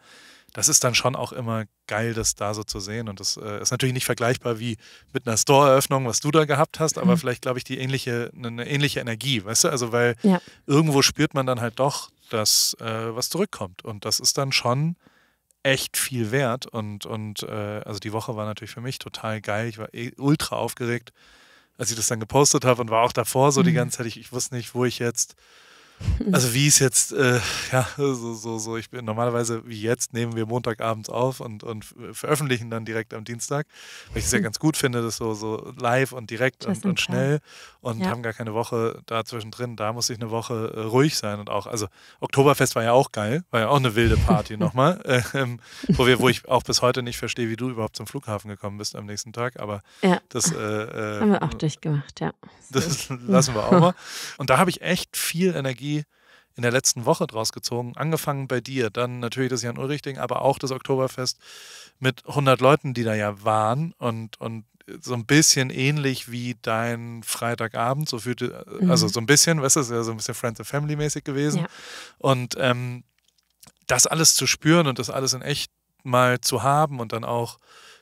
Das ist dann schon auch immer geil, das da so zu sehen. Und das äh, ist natürlich nicht vergleichbar wie mit einer Store-Eröffnung, was du da gehabt hast, aber mhm. vielleicht, glaube ich, die ähnliche, eine ne ähnliche Energie, weißt du? Also, weil ja. irgendwo spürt man dann halt doch, dass äh, was zurückkommt. Und das ist dann schon echt viel wert und, und äh, also die Woche war natürlich für mich total geil. Ich war eh ultra aufgeregt, als ich das dann gepostet habe und war auch davor so mhm. die ganze Zeit, ich, ich wusste nicht, wo ich jetzt Also wie es jetzt, äh, ja, so, so, so, ich bin normalerweise wie jetzt, nehmen wir Montagabends auf und, und veröffentlichen dann direkt am Dienstag, weil ich es ja hm. ganz gut finde, das so, so live und direkt und, und, schnell und ja. haben gar keine Woche dazwischen drin. Da muss ich eine Woche äh, ruhig sein und auch, also Oktoberfest war ja auch geil, war ja auch eine wilde Party nochmal, ähm, wo, wir, wo ich auch bis heute nicht verstehe, wie du überhaupt zum Flughafen gekommen bist am nächsten Tag, aber ja. das äh, äh haben wir auch durchgemacht, ja. Das lassen wir auch mal. Und da habe ich echt viel Energie Energie in der letzten Woche draus gezogen. Angefangen bei dir, dann natürlich das Jan Ulrich-Ding, aber auch das Oktoberfest mit 100 Leuten, die da ja waren und, und so ein bisschen ähnlich wie dein Freitagabend, so fühlte, äh, also mhm. so ein bisschen, weißt du, ist ja so ein bisschen Friends and Family mäßig gewesen. Ja. Und ähm, das alles zu spüren und das alles in echt mal zu haben und dann auch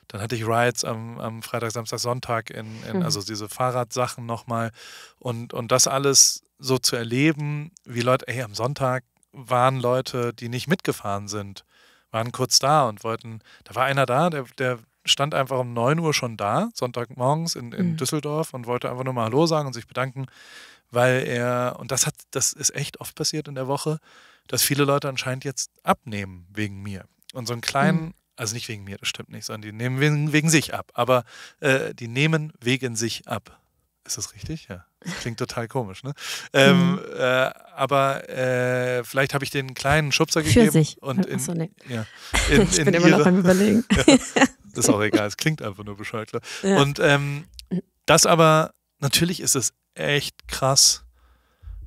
dann hatte ich Rides am, am Freitag, Samstag, Sonntag in, in mhm. also diese Fahrradsachen nochmal. Und, und das alles so zu erleben, wie Leute, ey, am Sonntag waren Leute, die nicht mitgefahren sind, waren kurz da und wollten, da war einer da, der, der stand einfach um 9 Uhr schon da, Sonntagmorgens in, in mhm. Düsseldorf und wollte einfach nur mal Hallo sagen und sich bedanken, weil er, und das hat, das ist echt oft passiert in der Woche, dass viele Leute anscheinend jetzt abnehmen wegen mir. Und so einen kleinen mhm also nicht wegen mir, das stimmt nicht, sondern die nehmen wegen, wegen sich ab. Aber äh, die nehmen wegen sich ab. Ist das richtig? Ja. klingt total komisch, ne? Ähm, mhm. äh, aber äh, vielleicht habe ich den kleinen Schubser gegeben. Für sich. Und in, Achso, nee. ja, in, ich bin in immer noch am Überlegen. ja, ist auch egal, es klingt einfach nur bescheuert. Ja. Und ähm, das aber, natürlich ist es echt krass,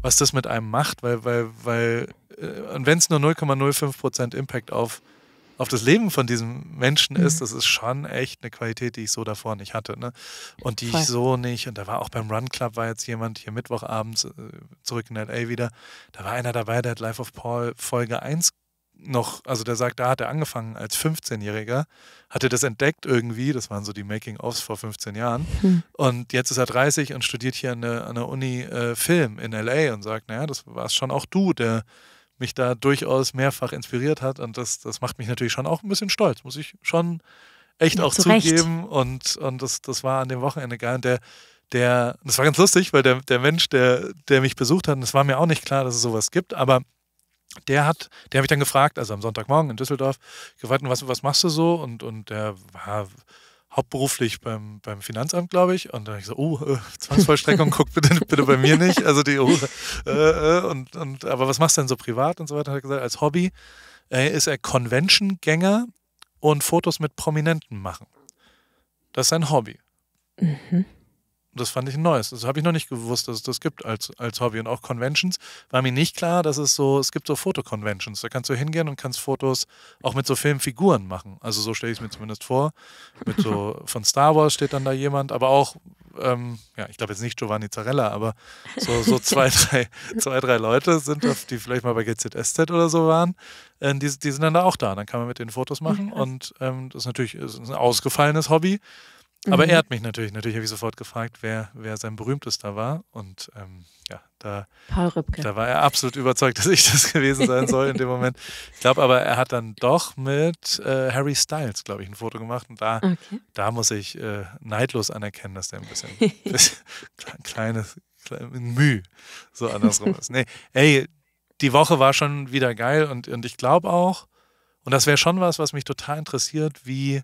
was das mit einem macht, weil, weil, weil, äh, und wenn es nur 0,05% Impact auf auf das Leben von diesem Menschen mhm. ist, das ist schon echt eine Qualität, die ich so davor nicht hatte. Ne? Und die Voll. ich so nicht. Und da war auch beim Run Club war jetzt jemand hier Mittwochabends äh, zurück in LA wieder. Da war einer dabei, der hat Life of Paul Folge 1 noch, also der sagt, da hat er angefangen als 15-Jähriger, hatte das entdeckt irgendwie, das waren so die Making-ofs vor 15 Jahren. Hm. Und jetzt ist er 30 und studiert hier an der, an der Uni äh, Film in LA und sagt, naja, das war es schon auch du, der mich da durchaus mehrfach inspiriert hat. Und das, das macht mich natürlich schon auch ein bisschen stolz, muss ich schon echt ja, auch zu zugeben. Recht. Und, und das, das war an dem Wochenende geil. Und der, der, das war ganz lustig, weil der, der Mensch, der, der mich besucht hat, und es war mir auch nicht klar, dass es sowas gibt, aber der hat, der habe ich dann gefragt, also am Sonntagmorgen in Düsseldorf, gefragt, was, was machst du so? Und, und der war hauptberuflich beim, beim Finanzamt, glaube ich. Und dann habe ich so, oh, äh, Zwangsvollstreckung, guck bitte, bitte bei mir nicht. Also die, oh, äh, äh, und, und, aber was machst du denn so privat und so weiter? Hat er gesagt, als Hobby äh, ist er Convention-Gänger und Fotos mit Prominenten machen. Das ist sein Hobby. Mhm das fand ich ein neues. Das habe ich noch nicht gewusst, dass es das gibt als, als Hobby. Und auch Conventions war mir nicht klar, dass es so, es gibt so Fotoconventions. Da kannst du hingehen und kannst Fotos auch mit so Filmfiguren machen. Also so stelle ich es mir zumindest vor. Mit so von Star Wars steht dann da jemand, aber auch, ähm, ja, ich glaube jetzt nicht Giovanni Zarella, aber so, so zwei, drei, zwei, drei Leute sind, die vielleicht mal bei GZSZ oder so waren. Äh, die, die sind dann da auch da. Dann kann man mit den Fotos machen. Und ähm, das ist natürlich ist ein ausgefallenes Hobby. Aber mhm. er hat mich natürlich, natürlich habe ich sofort gefragt, wer, wer sein berühmtester war. Und ähm, ja, da, da war er absolut überzeugt, dass ich das gewesen sein soll in dem Moment. Ich glaube aber, er hat dann doch mit äh, Harry Styles, glaube ich, ein Foto gemacht. Und da, okay. da muss ich äh, neidlos anerkennen, dass der ein bisschen, ein kleines, kleines Mühe so andersrum ist. Nee, ey, die Woche war schon wieder geil und, und ich glaube auch, und das wäre schon was, was mich total interessiert, wie,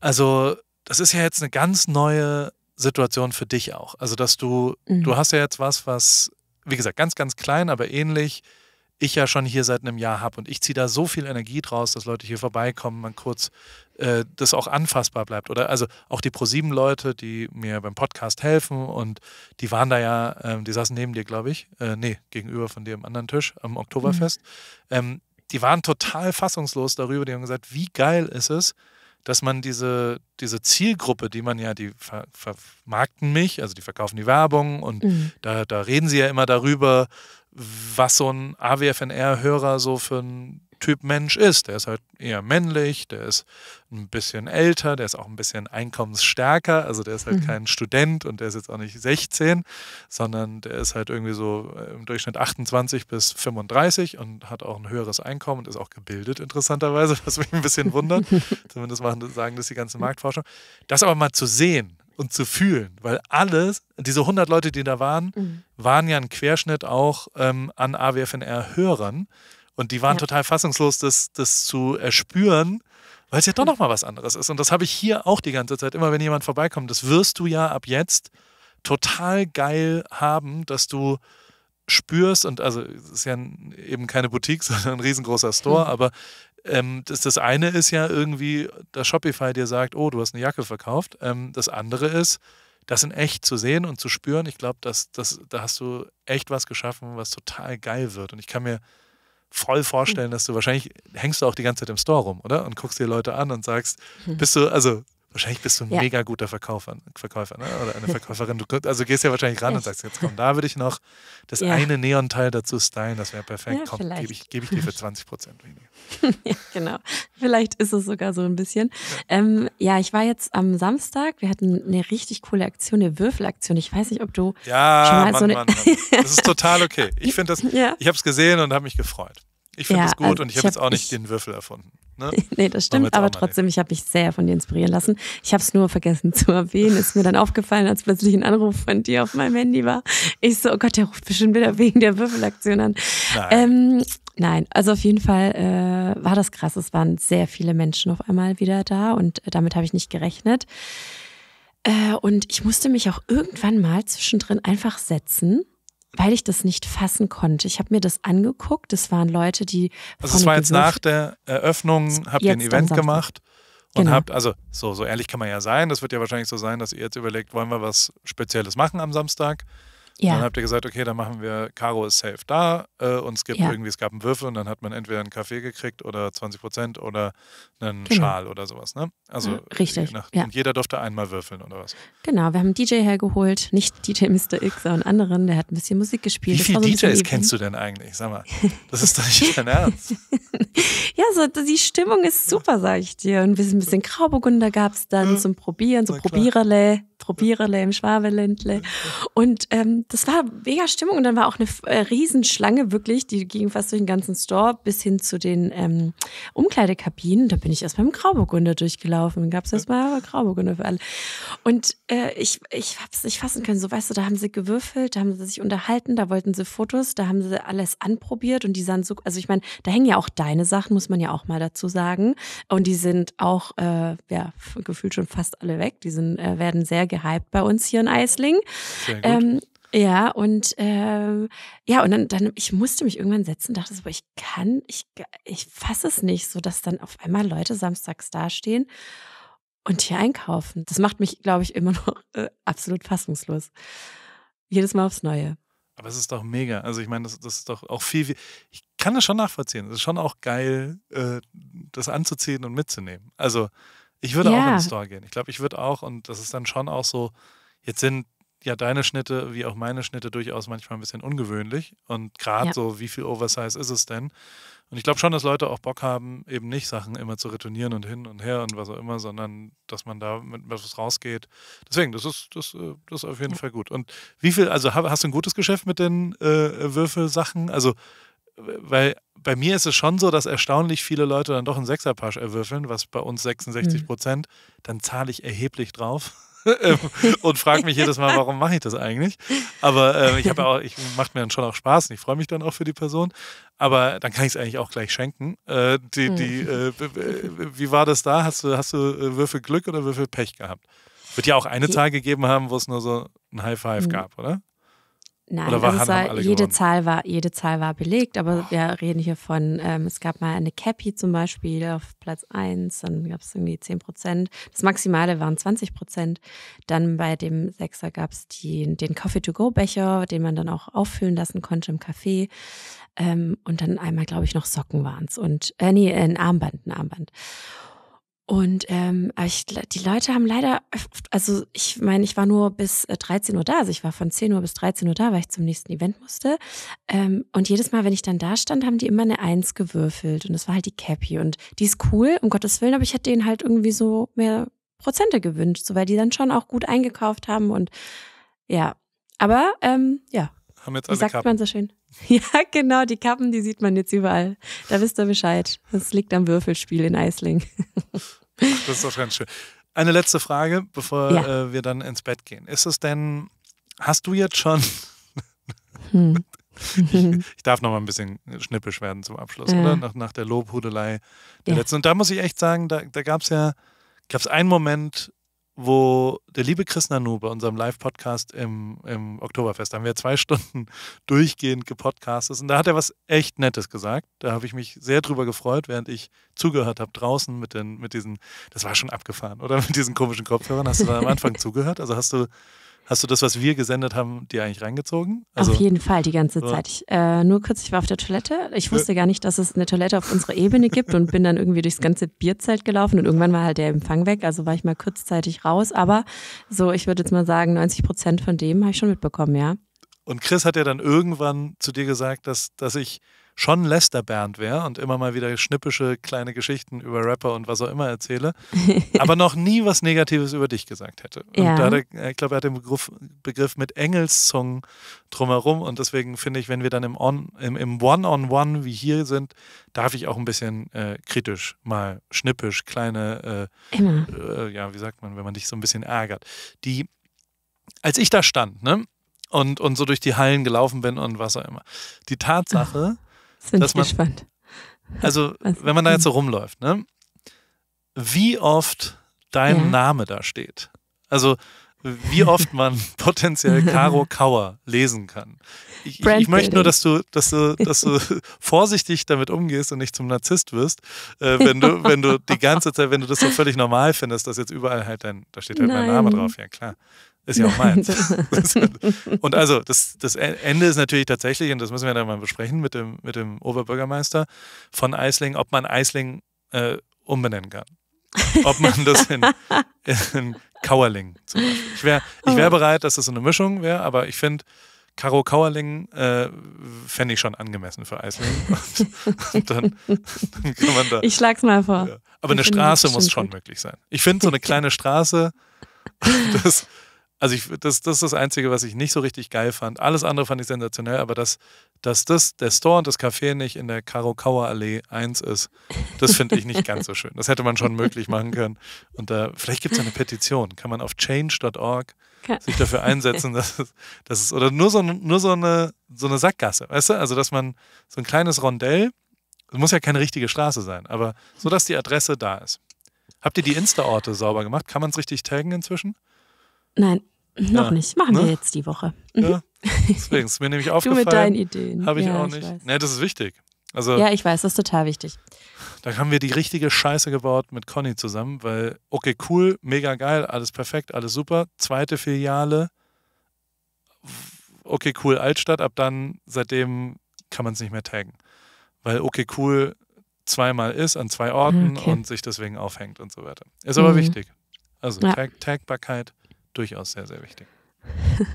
also das ist ja jetzt eine ganz neue Situation für dich auch. Also, dass du, mhm. du hast ja jetzt was, was, wie gesagt, ganz, ganz klein, aber ähnlich, ich ja schon hier seit einem Jahr habe. Und ich ziehe da so viel Energie draus, dass Leute hier vorbeikommen, man kurz äh, das auch anfassbar bleibt. Oder also auch die ProSieben-Leute, die mir beim Podcast helfen und die waren da ja, ähm, die saßen neben dir, glaube ich, äh, nee, gegenüber von dir am anderen Tisch am Oktoberfest. Mhm. Ähm, die waren total fassungslos darüber. Die haben gesagt, wie geil ist es, dass man diese, diese Zielgruppe, die man ja, die ver vermarkten mich, also die verkaufen die Werbung und mhm. da, da reden sie ja immer darüber, was so ein AWFNR-Hörer so für ein Typ Mensch ist. Der ist halt eher männlich, der ist ein bisschen älter, der ist auch ein bisschen einkommensstärker. Also der ist halt mhm. kein Student und der ist jetzt auch nicht 16, sondern der ist halt irgendwie so äh, im Durchschnitt 28 bis 35 und hat auch ein höheres Einkommen und ist auch gebildet, interessanterweise, was mich ein bisschen wundert. Zumindest machen, sagen das die ganze Marktforschung. Das aber mal zu sehen, und zu fühlen, weil alles, diese 100 Leute, die da waren, mhm. waren ja ein Querschnitt auch ähm, an AWFNR-Hörern, und die waren ja. total fassungslos, das, das zu erspüren, weil es ja doch hm. nochmal was anderes ist. Und das habe ich hier auch die ganze Zeit, immer wenn jemand vorbeikommt. Das wirst du ja ab jetzt total geil haben, dass du spürst und also es ist ja eben keine Boutique, sondern ein riesengroßer Store, hm. aber ähm, das, das eine ist ja irgendwie, dass Shopify dir sagt, oh, du hast eine Jacke verkauft. Ähm, das andere ist, das in echt zu sehen und zu spüren. Ich glaube, dass, dass, da hast du echt was geschaffen, was total geil wird. Und ich kann mir voll vorstellen, dass du wahrscheinlich hängst du auch die ganze Zeit im Store rum, oder? Und guckst dir Leute an und sagst, hm. bist du, also Wahrscheinlich bist du ein ja. mega guter Verkäufer, Verkäufer ne? oder eine Verkäuferin. Du, also gehst ja wahrscheinlich ran yes. und sagst, jetzt komm, da würde ich noch das ja. eine Neon-Teil dazu stylen, das wäre perfekt. Ja, komm, gebe ich, geb ich dir für 20 Prozent weniger. ja, genau. Vielleicht ist es sogar so ein bisschen. Ja. Ähm, ja. ich war jetzt am Samstag, wir hatten eine richtig coole Aktion, eine Würfelaktion. Ich weiß nicht, ob du ja, schon mal Mann, so eine. Mann, Mann. Das ist total okay. Ich finde das, ich habe es gesehen und habe mich gefreut. Ich finde es gut also, und ich habe jetzt auch nicht ich, den Würfel erfunden. Ne? nee, das stimmt, aber trotzdem, ich habe mich sehr von dir inspirieren lassen. Ich habe es nur vergessen zu erwähnen. Ist mir dann aufgefallen, als plötzlich ein Anruf von dir auf meinem Handy war. Ich so, oh Gott, der ruft bestimmt wieder wegen der Würfelaktion an. Nein. Ähm, Nein, also auf jeden Fall äh, war das krass. Es waren sehr viele Menschen auf einmal wieder da und äh, damit habe ich nicht gerechnet. Äh, und ich musste mich auch irgendwann mal zwischendrin einfach setzen weil ich das nicht fassen konnte. Ich habe mir das angeguckt. Das waren Leute, die. Also es war jetzt nach der Eröffnung, habt ihr ein Event gemacht und genau. habt, also so, so ehrlich kann man ja sein. Das wird ja wahrscheinlich so sein, dass ihr jetzt überlegt, wollen wir was Spezielles machen am Samstag? Ja. Dann habt ihr gesagt, okay, dann machen wir, Caro ist safe da äh, und es gibt ja. irgendwie, es gab einen Würfel und dann hat man entweder einen Kaffee gekriegt oder 20 Prozent oder einen genau. Schal oder sowas, ne? Also ja, richtig. Nach, ja. Und jeder durfte einmal würfeln oder was? Genau, wir haben einen DJ hergeholt, nicht DJ Mr. X, sondern anderen, der hat ein bisschen Musik gespielt. Wie viele DJs kennst du denn eigentlich? Sag mal, das ist doch nicht dein Ernst. ja, so, die Stimmung ist super, sag ich dir. Und ein bisschen Grauburgunder gab es dann hm. zum Probieren, so Probiererle. Probiererle im Schwabeländle. Und ähm, das war mega Stimmung. Und dann war auch eine äh, Riesenschlange wirklich, die ging fast durch den ganzen Store bis hin zu den ähm, Umkleidekabinen. Da bin ich erst beim Grauburgunder durchgelaufen. Dann Gab es erstmal Grauburgunder für alle. Und äh, ich, ich habe es nicht fassen können. So, weißt du, da haben sie gewürfelt, da haben sie sich unterhalten, da wollten sie Fotos, da haben sie alles anprobiert und die sahen so, also ich meine, da hängen ja auch deine Sachen, muss man ja auch mal dazu sagen. Und die sind auch, äh, ja, gefühlt schon fast alle weg. Die sind, äh, werden sehr gehypt bei uns hier in Eisling. Sehr gut. Ähm, ja, und ähm, ja, und dann, dann, ich musste mich irgendwann setzen, dachte so, ich kann, ich, ich fasse es nicht, so dass dann auf einmal Leute samstags dastehen und hier einkaufen. Das macht mich, glaube ich, immer noch äh, absolut fassungslos. Jedes Mal aufs Neue. Aber es ist doch mega. Also ich meine, das, das ist doch auch viel, viel, ich kann das schon nachvollziehen. Es ist schon auch geil, äh, das anzuziehen und mitzunehmen. Also ich würde ja. auch in den Store gehen. Ich glaube, ich würde auch, und das ist dann schon auch so, jetzt sind ja deine Schnitte wie auch meine Schnitte durchaus manchmal ein bisschen ungewöhnlich. Und gerade ja. so, wie viel Oversize ist es denn? Und ich glaube schon, dass Leute auch Bock haben, eben nicht Sachen immer zu retournieren und hin und her und was auch immer, sondern dass man da mit was rausgeht. Deswegen, das ist, das, äh, das ist auf jeden ja. Fall gut. Und wie viel, also hast du ein gutes Geschäft mit den äh, Würfelsachen? Also weil bei mir ist es schon so, dass erstaunlich viele Leute dann doch einen Sechserpasch erwürfeln, was bei uns 66 mhm. Prozent, mhm. dann zahle ich erheblich drauf. Ähm, und frage mich jedes Mal, warum mache ich das eigentlich? Aber äh, ich habe auch, ich macht mir dann schon auch Spaß und ich freue mich dann auch für die Person. Aber dann kann ich es eigentlich auch gleich schenken. Äh, die, mhm. die, äh, wie war das da? Hast du, hast du äh, Würfel Glück oder Würfel Pech gehabt? Wird ja auch eine Zahl gegeben haben, wo es nur so ein High Five hm. gab, oder? Nein, also war, jede, Zahl war, jede Zahl war belegt, aber oh. wir reden hier von, ähm, es gab mal eine Cappy zum Beispiel auf Platz 1, dann gab es irgendwie 10 Prozent. Das Maximale waren 20 Prozent. Dann bei dem Sechser gab es den Coffee-to-go-Becher, den man dann auch auffüllen lassen konnte im Café. Ähm, und dann einmal, glaube ich, noch Socken waren es und, äh, nee, ein Armband, ein Armband. Und ähm, ich, die Leute haben leider, also ich meine, ich war nur bis 13 äh, Uhr da, also ich war von 10 Uhr bis 13 Uhr da, weil ich zum nächsten Event musste. Ähm, und jedes Mal, wenn ich dann da stand, haben die immer eine Eins gewürfelt und das war halt die Cappy und die ist cool, um Gottes Willen, aber ich hätte denen halt irgendwie so mehr Prozente gewünscht, so weil die dann schon auch gut eingekauft haben und ja, aber ähm, ja. Haben jetzt alle Wie sagt Kappen. man so schön? Ja, genau, die Kappen, die sieht man jetzt überall. Da wisst ihr Bescheid. Das liegt am Würfelspiel in Eisling. das ist doch ganz schön. Eine letzte Frage, bevor ja. äh, wir dann ins Bett gehen. Ist es denn, hast du jetzt schon. hm. ich, ich, darf noch mal ein bisschen schnippisch werden zum Abschluss, ja. oder? Nach, nach, der Lobhudelei der ja. letzten. Und da muss ich echt sagen, da, da gab es ja, gab einen Moment, wo der liebe Chris Nanu bei unserem Live-Podcast im, im Oktoberfest, da haben wir zwei Stunden durchgehend gepodcastet und da hat er was echt Nettes gesagt. Da habe ich mich sehr drüber gefreut, während ich zugehört habe draußen mit, den, mit diesen, das war schon abgefahren, oder mit diesen komischen Kopfhörern. Hast du da am Anfang zugehört? Also hast du Hast du das, was wir gesendet haben, dir eigentlich reingezogen? Also, auf jeden Fall, die ganze Zeit. Ich, äh, nur kurz, ich war auf der Toilette. Ich wusste gar nicht, dass es eine Toilette auf unserer Ebene gibt und bin dann irgendwie durchs ganze Bierzelt gelaufen und irgendwann war halt der Empfang weg. Also war ich mal kurzzeitig raus. Aber so, ich würde jetzt mal sagen, 90 Prozent von dem habe ich schon mitbekommen, ja. Und Chris hat ja dann irgendwann zu dir gesagt, dass, dass ich schon Lester-Bernd wäre und immer mal wieder schnippische kleine Geschichten über Rapper und was auch immer erzähle, aber noch nie was Negatives über dich gesagt hätte. Und ja. da er, äh, ich glaube, er hat den Begriff, Begriff mit Engelszungen drumherum und deswegen finde ich, wenn wir dann im One-on-One im, One -on -One wie hier sind, darf ich auch ein bisschen äh, kritisch, mal schnippisch, kleine, äh, äh, ja, wie sagt man, wenn man dich so ein bisschen ärgert. Die, als ich da stand, ne? und, und so durch die Hallen gelaufen bin und was auch immer. Die Tatsache, sind dass man, gespannt. Also, Was? wenn man da jetzt so rumläuft, ne? wie oft dein ja. Name da steht. Also, wie oft man potenziell Caro Kauer lesen kann. Ich, ich, möchte nur, dass du, dass du, dass du vorsichtig damit umgehst und nicht zum Narzisst wirst, äh, wenn du, wenn du die ganze Zeit, wenn du das so völlig normal findest, dass jetzt überall halt dein, da steht halt Nein. mein Name drauf, ja klar ist ja auch meins. und also, das, das e-, Ende ist natürlich tatsächlich, und das müssen wir dann mal besprechen mit dem, mit dem Oberbürgermeister von Eisling, ob man Eisling äh, umbenennen kann. Ob man das in, in Kauerling zum Beispiel. Ich wäre ich wär oh. bereit, dass das so eine Mischung wäre, aber ich finde, Karo Kauerling äh, fände ich schon angemessen für Eisling. Und, und dann, dann, kann man da. Ich schlag's mal vor. Ja. Aber ich eine Straße muss schon gut. möglich sein. Ich finde so eine kleine Straße, das, also ich, das, das ist das Einzige, was ich nicht so richtig geil fand. Alles andere fand ich sensationell, aber dass, dass das, der Store und das Café nicht in der Karokauer Allee 1 ist, das finde ich nicht ganz so schön. Das hätte man schon möglich machen können. Und da, vielleicht gibt es eine Petition. Kann man auf change.org sich dafür einsetzen, dass es, dass es oder nur so, nur so eine, so eine Sackgasse, weißt du? Also, dass man so ein kleines Rondell, es muss ja keine richtige Straße sein, aber so, dass die Adresse da ist. Habt ihr die Insta-Orte sauber gemacht? Kann man es richtig taggen inzwischen? Nein, noch ja. nicht. Machen ne? wir jetzt die Woche. Ja. Deswegen ist mir nämlich aufgefallen. Du mit deinen Ideen. Habe ich ja, auch nicht. Ich nee, das ist wichtig. Also, ja, ich weiß, das ist total wichtig. Dann haben wir die richtige Scheiße gebaut mit Conny zusammen, weil, okay, cool, mega geil, alles perfekt, alles super. Zweite Filiale, okay, cool, Altstadt, ab dann, seitdem kann man es nicht mehr taggen. Weil, okay, cool, zweimal ist an zwei Orten ah, okay. und sich deswegen aufhängt und so weiter. Ist aber mhm. wichtig. Also ja. Tag Tagbarkeit durchaus sehr, sehr wichtig.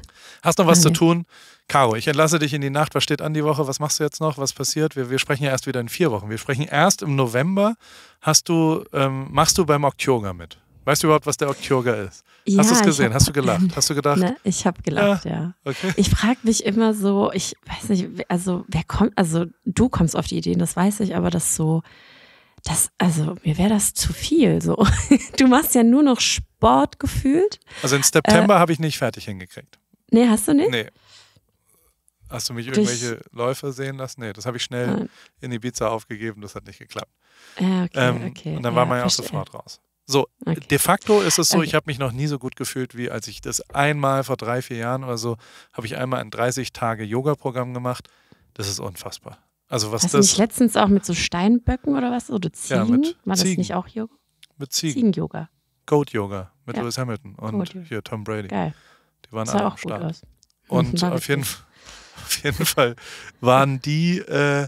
Hast noch was zu tun? Caro, ich entlasse dich in die Nacht. Was steht an die Woche? Was machst du jetzt noch? Was passiert? Wir, wir sprechen ja erst wieder in vier Wochen. Wir sprechen erst im November. Hast du, ähm, machst du beim Oktyoga mit? Weißt du überhaupt, was der Oktyoga ist? Ja, Hast du es gesehen? Hab, Hast du gelacht? Hast du gedacht? Ne, ich habe gelacht, ja. ja. Okay. Ich frage mich immer so, ich weiß nicht, also wer kommt, also du kommst auf die Ideen, das weiß ich, aber das so das, also mir wäre das zu viel. So, du machst ja nur noch Sport gefühlt. Also in äh, September äh, habe ich nicht fertig hingekriegt. Nee, hast du nicht? Nee. Hast du mich irgendwelche Läufe sehen lassen? Nee, das habe ich schnell Nein. in Pizza aufgegeben, das hat nicht geklappt. Ja, okay, ähm, okay. Und dann ja, war man ja auch sofort raus. So, okay. de facto ist es so, okay. ich habe mich noch nie so gut gefühlt, wie als ich das einmal vor drei, vier Jahren oder so, habe ich einmal ein 30-Tage-Yoga-Programm gemacht. Das ist unfassbar. Also was das. Du nicht letztens auch mit so Steinböcken oder was? Oder Ziegen? Ja, mit War das nicht auch Yoga? Mit Ziegen. Ziegen-Yoga. Goat-Yoga mit ja. Lewis Hamilton und hier Tom Brady. Geil. Die waren alle am Start. Aus. Und auf jeden, auf jeden Fall waren die, äh,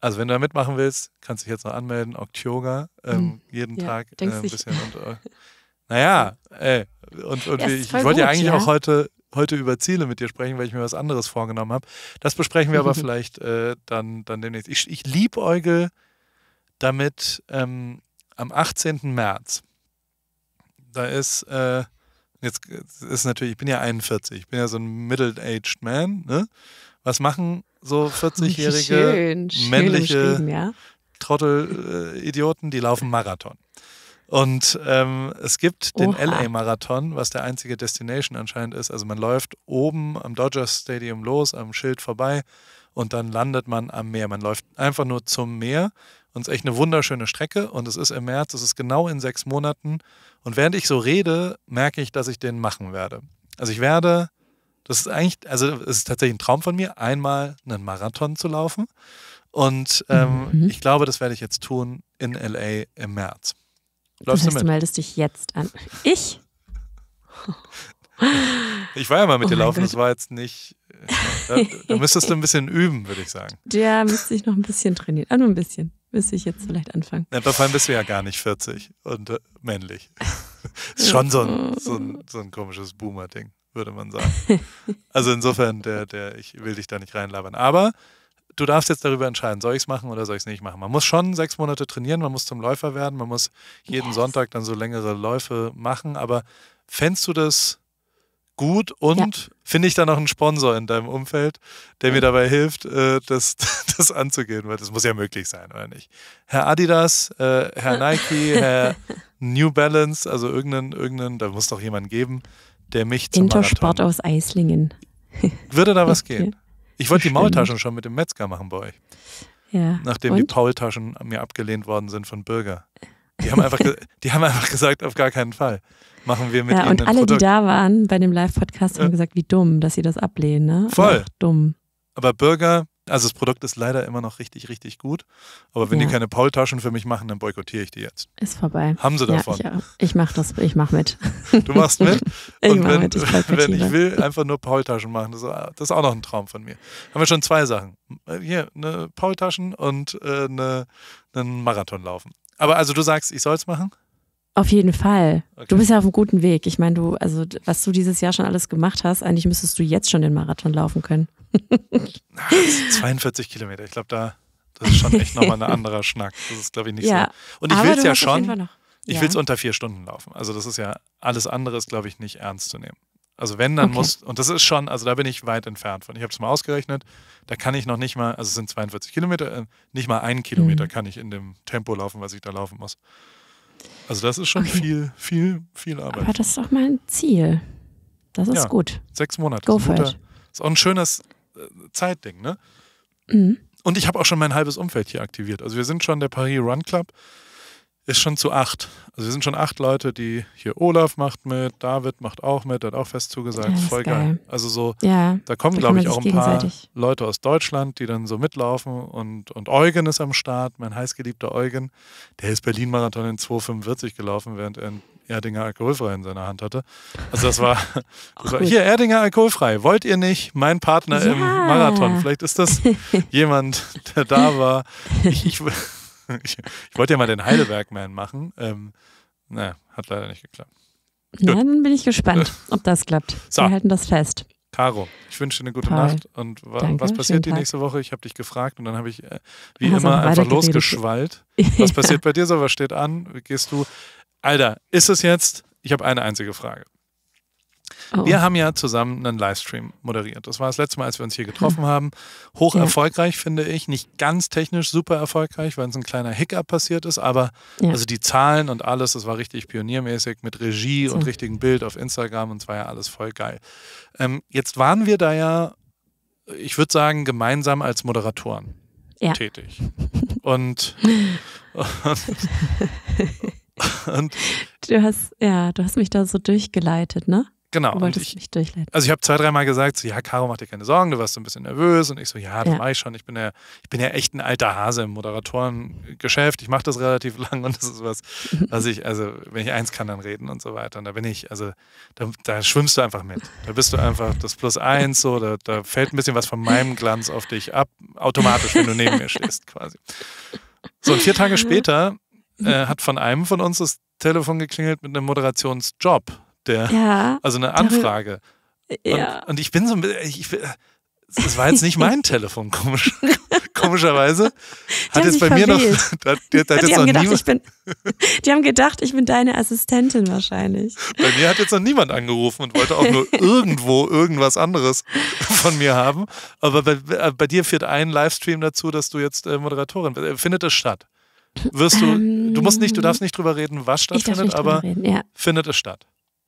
also wenn du da mitmachen willst, kannst du dich jetzt noch anmelden, Oktyoga, ähm, mhm. jeden ja, Tag äh, ein bisschen. Und, äh, naja, ey, und, und ja, ich, ich wollte ja eigentlich ja? auch heute heute über Ziele mit dir sprechen, weil ich mir was anderes vorgenommen habe. Das besprechen wir aber vielleicht äh, dann, dann demnächst. Ich, ich liebäuge damit ähm, am 18. März. Da ist, äh, jetzt ist natürlich, ich bin ja 41, ich bin ja so ein middle-aged man. Ne? Was machen so 40-jährige männliche ja? Trottel-Idioten? Äh, die laufen Marathon. Und ähm, es gibt den LA-Marathon, was der einzige Destination anscheinend ist. Also man läuft oben am Dodgers Stadium los, am Schild vorbei und dann landet man am Meer. Man läuft einfach nur zum Meer und es ist echt eine wunderschöne Strecke und es ist im März, es ist genau in sechs Monaten. Und während ich so rede, merke ich, dass ich den machen werde. Also ich werde, das ist eigentlich, also es ist tatsächlich ein Traum von mir, einmal einen Marathon zu laufen. Und ähm, mhm. ich glaube, das werde ich jetzt tun in LA im März. Läufst das heißt, du, du meldest dich jetzt an. Ich? Ich war ja mal mit oh dir laufen, Gott. das war jetzt nicht. Äh, da, da, müsstest du ein bisschen üben, würde ich sagen. Ja, müsste ich noch ein bisschen trainieren. Ah, nur ein bisschen. Müsste ich jetzt vielleicht anfangen. Ja, vor allem bist du ja gar nicht 40 und äh, männlich. Ist schon so ein, so ein, so ein komisches Boomer-Ding, würde man sagen. Also insofern, der, der, ich will dich da nicht reinlabern. Aber du darfst jetzt darüber entscheiden, soll ich es machen oder soll ich es nicht machen. Man muss schon sechs Monate trainieren, man muss zum Läufer werden, man muss jeden yes. Sonntag dann so längere Läufe machen, aber fändst du das gut und ja. finde ich da noch einen Sponsor in deinem Umfeld, der mir dabei hilft, äh, das, das anzugehen, weil das muss ja möglich sein, oder nicht? Herr Adidas, äh, Herr Nike, Herr New Balance, also irgendeinen, irgendeinen, da muss doch jemand geben, der mich zum Intersport Marathon aus Eislingen. Würde da was gehen? Ich wollte die Maultaschen schon mit dem Metzger machen bei euch. Ja. Nachdem Und? die Paultaschen mir abgelehnt worden sind von Bürger. Die haben, einfach die haben einfach gesagt, auf gar keinen Fall. Machen wir mit ja, ihnen Und alle, Produkt. die da waren bei dem Live-Podcast, haben ja. gesagt, wie dumm, dass sie das ablehnen. Ne? Voll. Ach, dumm. Aber Bürger also das Produkt ist leider immer noch richtig, richtig gut. Aber wenn ja. die keine Paultaschen für mich machen, dann boykottiere ich die jetzt. Ist vorbei. Haben sie davon. Ja, ich, äh, ich mache das, ich mache mit. Du machst mit? ich Und wenn, mit, ich wenn ich will, einfach nur Paultaschen machen. Äh, das, ist auch noch ein Traum von mir. Haben wir schon zwei Sachen. Äh, hier, eine Paultaschen und eine, einen Marathon laufen. Aber also du sagst, ich soll es machen? Auf jeden Fall. Okay. Du bist ja auf einem guten Weg. Ich meine, du, also was du dieses Jahr schon alles gemacht hast, eigentlich müsstest du jetzt schon den Marathon laufen können. 42 Kilometer, ich glaube, da das ist schon echt nochmal ein anderer Schnack. Das ist, glaube ich, nicht ja, so. Und ich will es ja schon. Ich ja. will es unter vier Stunden laufen. Also, das ist ja alles andere ist, glaube ich, nicht ernst zu nehmen. Also, wenn, dann okay. muss, und das ist schon, also da bin ich weit entfernt von. Ich habe es mal ausgerechnet, da kann ich noch nicht mal, also es sind 42 Kilometer, äh, nicht mal einen Kilometer mhm. kann ich in dem Tempo laufen, was ich da laufen muss. Also, das ist schon okay. viel, viel, viel Arbeit. Aber das ist doch mein Ziel. Das ist ja, gut. Sechs Monate. Go for it. Ist auch ein schönes äh, Zeitding, ne? Mhm. Und ich habe auch schon mein halbes Umfeld hier aktiviert. Also wir sind schon der Paris Run Club ist schon zu acht. Also wir sind schon acht Leute, die hier Olaf macht mit, David macht auch mit, der hat auch fest zugesagt. Voll geil. geil. Also so, ja, da kommen, glaube ich, auch ein paar Leute aus Deutschland, die dann so mitlaufen und, und Eugen ist am Start, mein heißgeliebter Eugen, der ist Berlin-Marathon in 2,45 gelaufen, während er Erdinger alkoholfrei in seiner Hand hatte. Also das war, das war hier Erdinger alkoholfrei. Wollt ihr nicht? Mein Partner ja. im Marathon. Vielleicht ist das jemand, der da war. Ich, ich, ich, ich wollte ja mal den Heidelberg-Man machen. Ähm, naja, hat leider nicht geklappt. Gut. dann bin ich gespannt, ob das klappt. So. Wir halten das fest. Caro, ich wünsche dir eine gute Toll. Nacht. Und wa Danke, was passiert die Tag. nächste Woche? Ich habe dich gefragt und dann habe ich äh, wie also immer einfach losgeschwallt. Was ja. passiert bei dir so? Was steht an? Wie Gehst du? Alter, ist es jetzt? Ich habe eine einzige Frage. Oh. Wir haben ja zusammen einen Livestream moderiert. Das war das letzte Mal, als wir uns hier getroffen hm. haben. Hoch ja. erfolgreich, finde ich. Nicht ganz technisch super erfolgreich, weil es ein kleiner Hiccup passiert ist, aber ja. also die Zahlen und alles, das war richtig pioniermäßig mit Regie so. und richtigem Bild auf Instagram und es war ja alles voll geil. Ähm, jetzt waren wir da ja, ich würde sagen, gemeinsam als Moderatoren ja. tätig. Und, und, und du hast, ja, du hast mich da so durchgeleitet, ne? Genau. Du wolltest ich, mich durchleiten. Also ich habe zwei, dreimal gesagt, so, ja, Caro, mach dir keine Sorgen, du warst so ein bisschen nervös. Und ich so, ja, das ja. mache ich schon. Ich bin ja, ich bin ja echt ein alter Hase im Moderatorengeschäft. Ich mache das relativ lang und das ist was, was ich, also wenn ich eins kann, dann reden und so weiter. Und da bin ich, also da, da schwimmst du einfach mit. Da bist du einfach das Plus eins, so, da, da fällt ein bisschen was von meinem Glanz auf dich ab, automatisch, wenn du neben mir stehst, quasi. So, und vier Tage später äh, mhm. hat von einem von uns das Telefon geklingelt mit einem Moderationsjob der, ja, also eine Anfrage. Darüber, ja. und, und, ich bin so ein bisschen, das war jetzt nicht mein Telefon, komisch, komischerweise. Hat jetzt bei mir noch. die, haben gedacht, ich bin deine Assistentin wahrscheinlich. Bei mir hat jetzt noch niemand angerufen und wollte auch nur irgendwo irgendwas anderes von mir haben. Aber bei, äh, bei dir führt ein Livestream dazu, dass du jetzt äh, Moderatorin bist. Äh, findet es statt? Wirst du, ähm, du musst nicht, du darfst ähm, nicht drüber reden, was stattfindet, aber ja. findet es statt.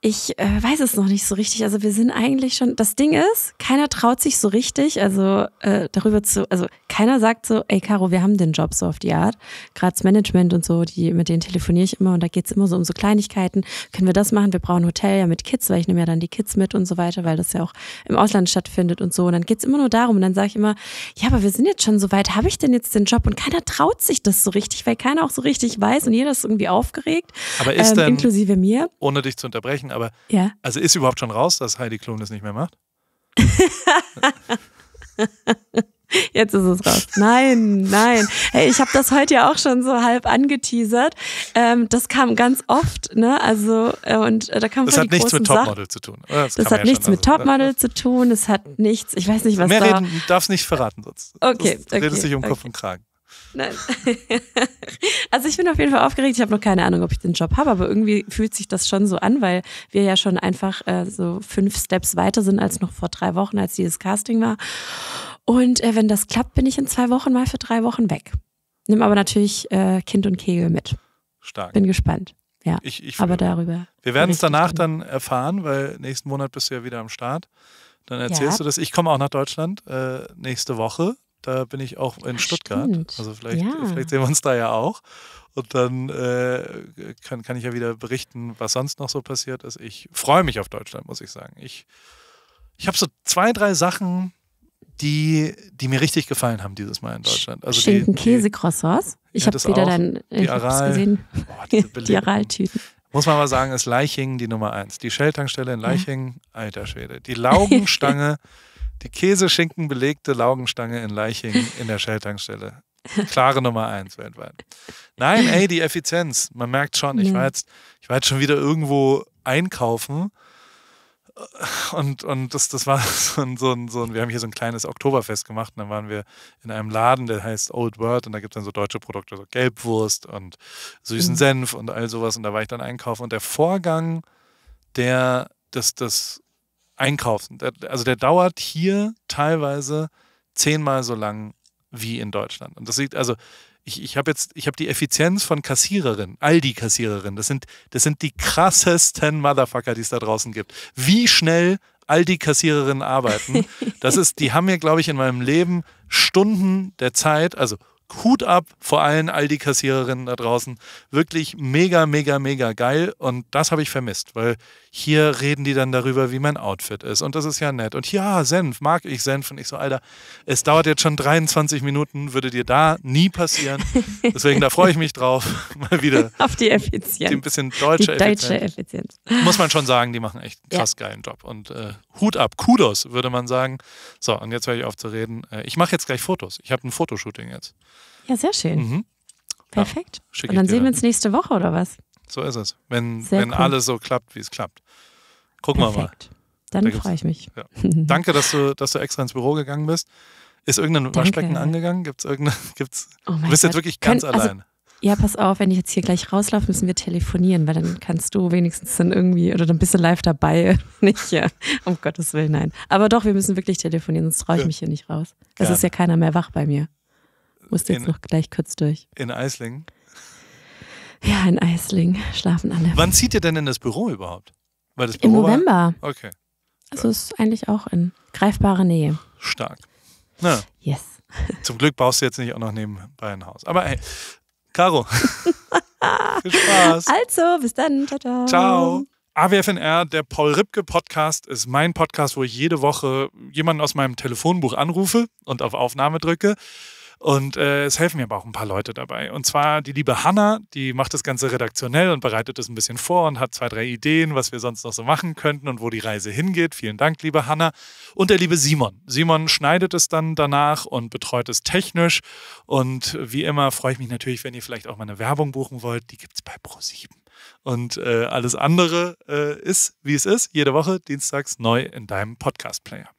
Ich äh, weiß es noch nicht so richtig. Also wir sind eigentlich schon. Das Ding ist, keiner traut sich so richtig, also äh, darüber zu. Also keiner sagt so, ey Caro, wir haben den Job so auf die Art. Gerade das Management und so, die mit denen telefoniere ich immer und da geht es immer so um so Kleinigkeiten. Können wir das machen? Wir brauchen ein Hotel ja mit Kids, weil ich nehme ja dann die Kids mit und so weiter, weil das ja auch im Ausland stattfindet und so. Und dann geht es immer nur darum. Und dann sage ich immer, ja, aber wir sind jetzt schon so weit. Habe ich denn jetzt den Job? Und keiner traut sich das so richtig, weil keiner auch so richtig weiß und jeder ist irgendwie aufgeregt. Aber ist ähm, denn, inklusive mir. Ohne dich zu unterbrechen sprechen, aber ja. also ist überhaupt schon raus, dass Heidi Klum das nicht mehr macht? Jetzt ist es raus. Nein, nein. Hey, ich habe das heute ja auch schon so halb angeteasert. Ähm, das kam ganz oft, ne? Also äh, und äh, da kam Das hat nichts mit Topmodel Sachen. zu tun. Das, das hat ja nichts schon, mit Topmodel zu tun. Es hat nichts. Ich weiß nicht, was Mehr da. Mehr reden darfst nicht verraten sonst. Okay, das okay. Redest dich um okay. Kopf und Kragen. Nein. also ich bin auf jeden Fall aufgeregt. Ich habe noch keine Ahnung, ob ich den Job habe, aber irgendwie fühlt sich das schon so an, weil wir ja schon einfach äh, so fünf Steps weiter sind als noch vor drei Wochen, als dieses Casting war. Und äh, wenn das klappt, bin ich in zwei Wochen mal für drei Wochen weg. Nimm aber natürlich äh, Kind und Kegel mit. Stark. Bin gespannt. Ja. Ich, ich aber darüber. Wir werden es danach dann erfahren, weil nächsten Monat bist du ja wieder am Start. Dann erzählst ja. du das. Ich komme auch nach Deutschland äh, nächste Woche da bin ich auch in Ach, Stuttgart. Stimmt. Also vielleicht, ja. vielleicht, sehen wir uns da ja auch. Und dann äh, kann, kann ich ja wieder berichten, was sonst noch so passiert ist. Ich freue mich auf Deutschland, muss ich sagen. Ich, ich habe so zwei, drei Sachen, die, die mir richtig gefallen haben dieses Mal in Deutschland. Also Schinken Käse Croissants. Ich ja, habe wieder dann die Aral, gesehen. Boah, die Araltüten. Muss man aber sagen, ist Leichingen die Nummer eins. Die Shell-Tankstelle in Leichingen, ja. alter Schwede. Die Laugenstange Die Käseschinken belegte Laugenstange in Leiching in der Shell-Tankstelle. Klare Nummer eins weltweit. Nein, ey, die Effizienz. Man merkt schon, ich war jetzt, ich war jetzt schon wieder irgendwo einkaufen. Und, und das, das war so ein, so, ein, so ein, wir haben hier so ein kleines Oktoberfest gemacht und dann waren wir in einem Laden, der heißt Old World und da gibt es dann so deutsche Produkte, so Gelbwurst und süßen mhm. Senf und all sowas und da war ich dann einkaufen und der Vorgang, der, das, das einkaufen. Also der dauert hier teilweise zehnmal so lang wie in Deutschland. Und das sieht, also ich, ich habe jetzt, ich habe die Effizienz von Kassiererinnen, Aldi-Kassiererinnen, das sind, das sind die krassesten Motherfucker, die es da draußen gibt. Wie schnell Aldi-Kassiererinnen arbeiten, das ist, die haben mir, glaube ich, in meinem Leben Stunden der Zeit, also Hut ab vor allen die kassiererinnen da draußen. Wirklich mega, mega, mega geil. Und das habe ich vermisst, weil hier reden die dann darüber, wie mein Outfit ist. Und das ist ja nett. Und ja, Senf, mag ich Senf. Und ich so, Alter, es dauert jetzt schon 23 Minuten, würde dir da nie passieren. Deswegen, da freue ich mich drauf. Mal wieder. Auf die Effizienz. Die ein bisschen deutsche, die Effizienz. Effizienz. Muss man schon sagen, die machen echt einen krass ja. geilen Job. Und äh, Hut ab, Kudos, würde man sagen. So, und jetzt höre ich auf zu reden. Äh, ich mache jetzt gleich Fotos. Ich habe ein Fotoshooting jetzt. Ja, sehr schön. Mhm. Perfekt. Ja, und dann sehen wir uns nächste Woche oder was? So ist es. Wenn, wenn cool. alles so klappt, wie es klappt. Gucken Perfekt. wir mal. Dann da freue ich mich. Ja. Danke, dass du, dass du extra ins Büro gegangen bist. Ist irgendein Danke. Waschbecken angegangen? Gibt Gibt's, oh du bist Gott. jetzt wirklich ganz Können, also allein. Also, ja, pass auf, wenn ich jetzt hier gleich rauslaufe, müssen wir telefonieren, weil dann kannst du wenigstens dann irgendwie oder dann bist du live dabei. nicht ja, um Gottes Willen, nein. Aber doch, wir müssen wirklich telefonieren, sonst traue ich ja. mich hier nicht raus. Es ist ja keiner mehr wach bei mir. Musst du jetzt in, noch gleich kurz durch. In Eislingen? Ja, in Eislingen schlafen alle. Wann zieht ihr denn in das Büro überhaupt? Das Im November. War? Okay. Also es ist eigentlich auch in greifbarer Nähe. Stark. Na. Yes. Zum Glück baust du jetzt nicht auch noch nebenbei ein Haus. Aber hey, Caro. viel Spaß. Also, bis dann. Ciao, ciao. Ciao. AWFNR, der Paul Ripke Podcast, ist mein Podcast, wo ich jede Woche jemanden aus meinem Telefonbuch anrufe und auf Aufnahme drücke. Und äh, es helfen mir aber auch ein paar Leute dabei. Und zwar die liebe Hanna, die macht das Ganze redaktionell und bereitet es ein bisschen vor und hat zwei, drei Ideen, was wir sonst noch so machen könnten und wo die Reise hingeht. Vielen Dank, liebe Hanna. Und der liebe Simon. Simon schneidet es dann danach und betreut es technisch. Und wie immer freue ich mich natürlich, wenn ihr vielleicht auch meine Werbung buchen wollt. Die gibt es bei Pro7. Und äh, alles andere äh, ist, wie es ist, jede Woche, dienstags neu in deinem Podcast-Player.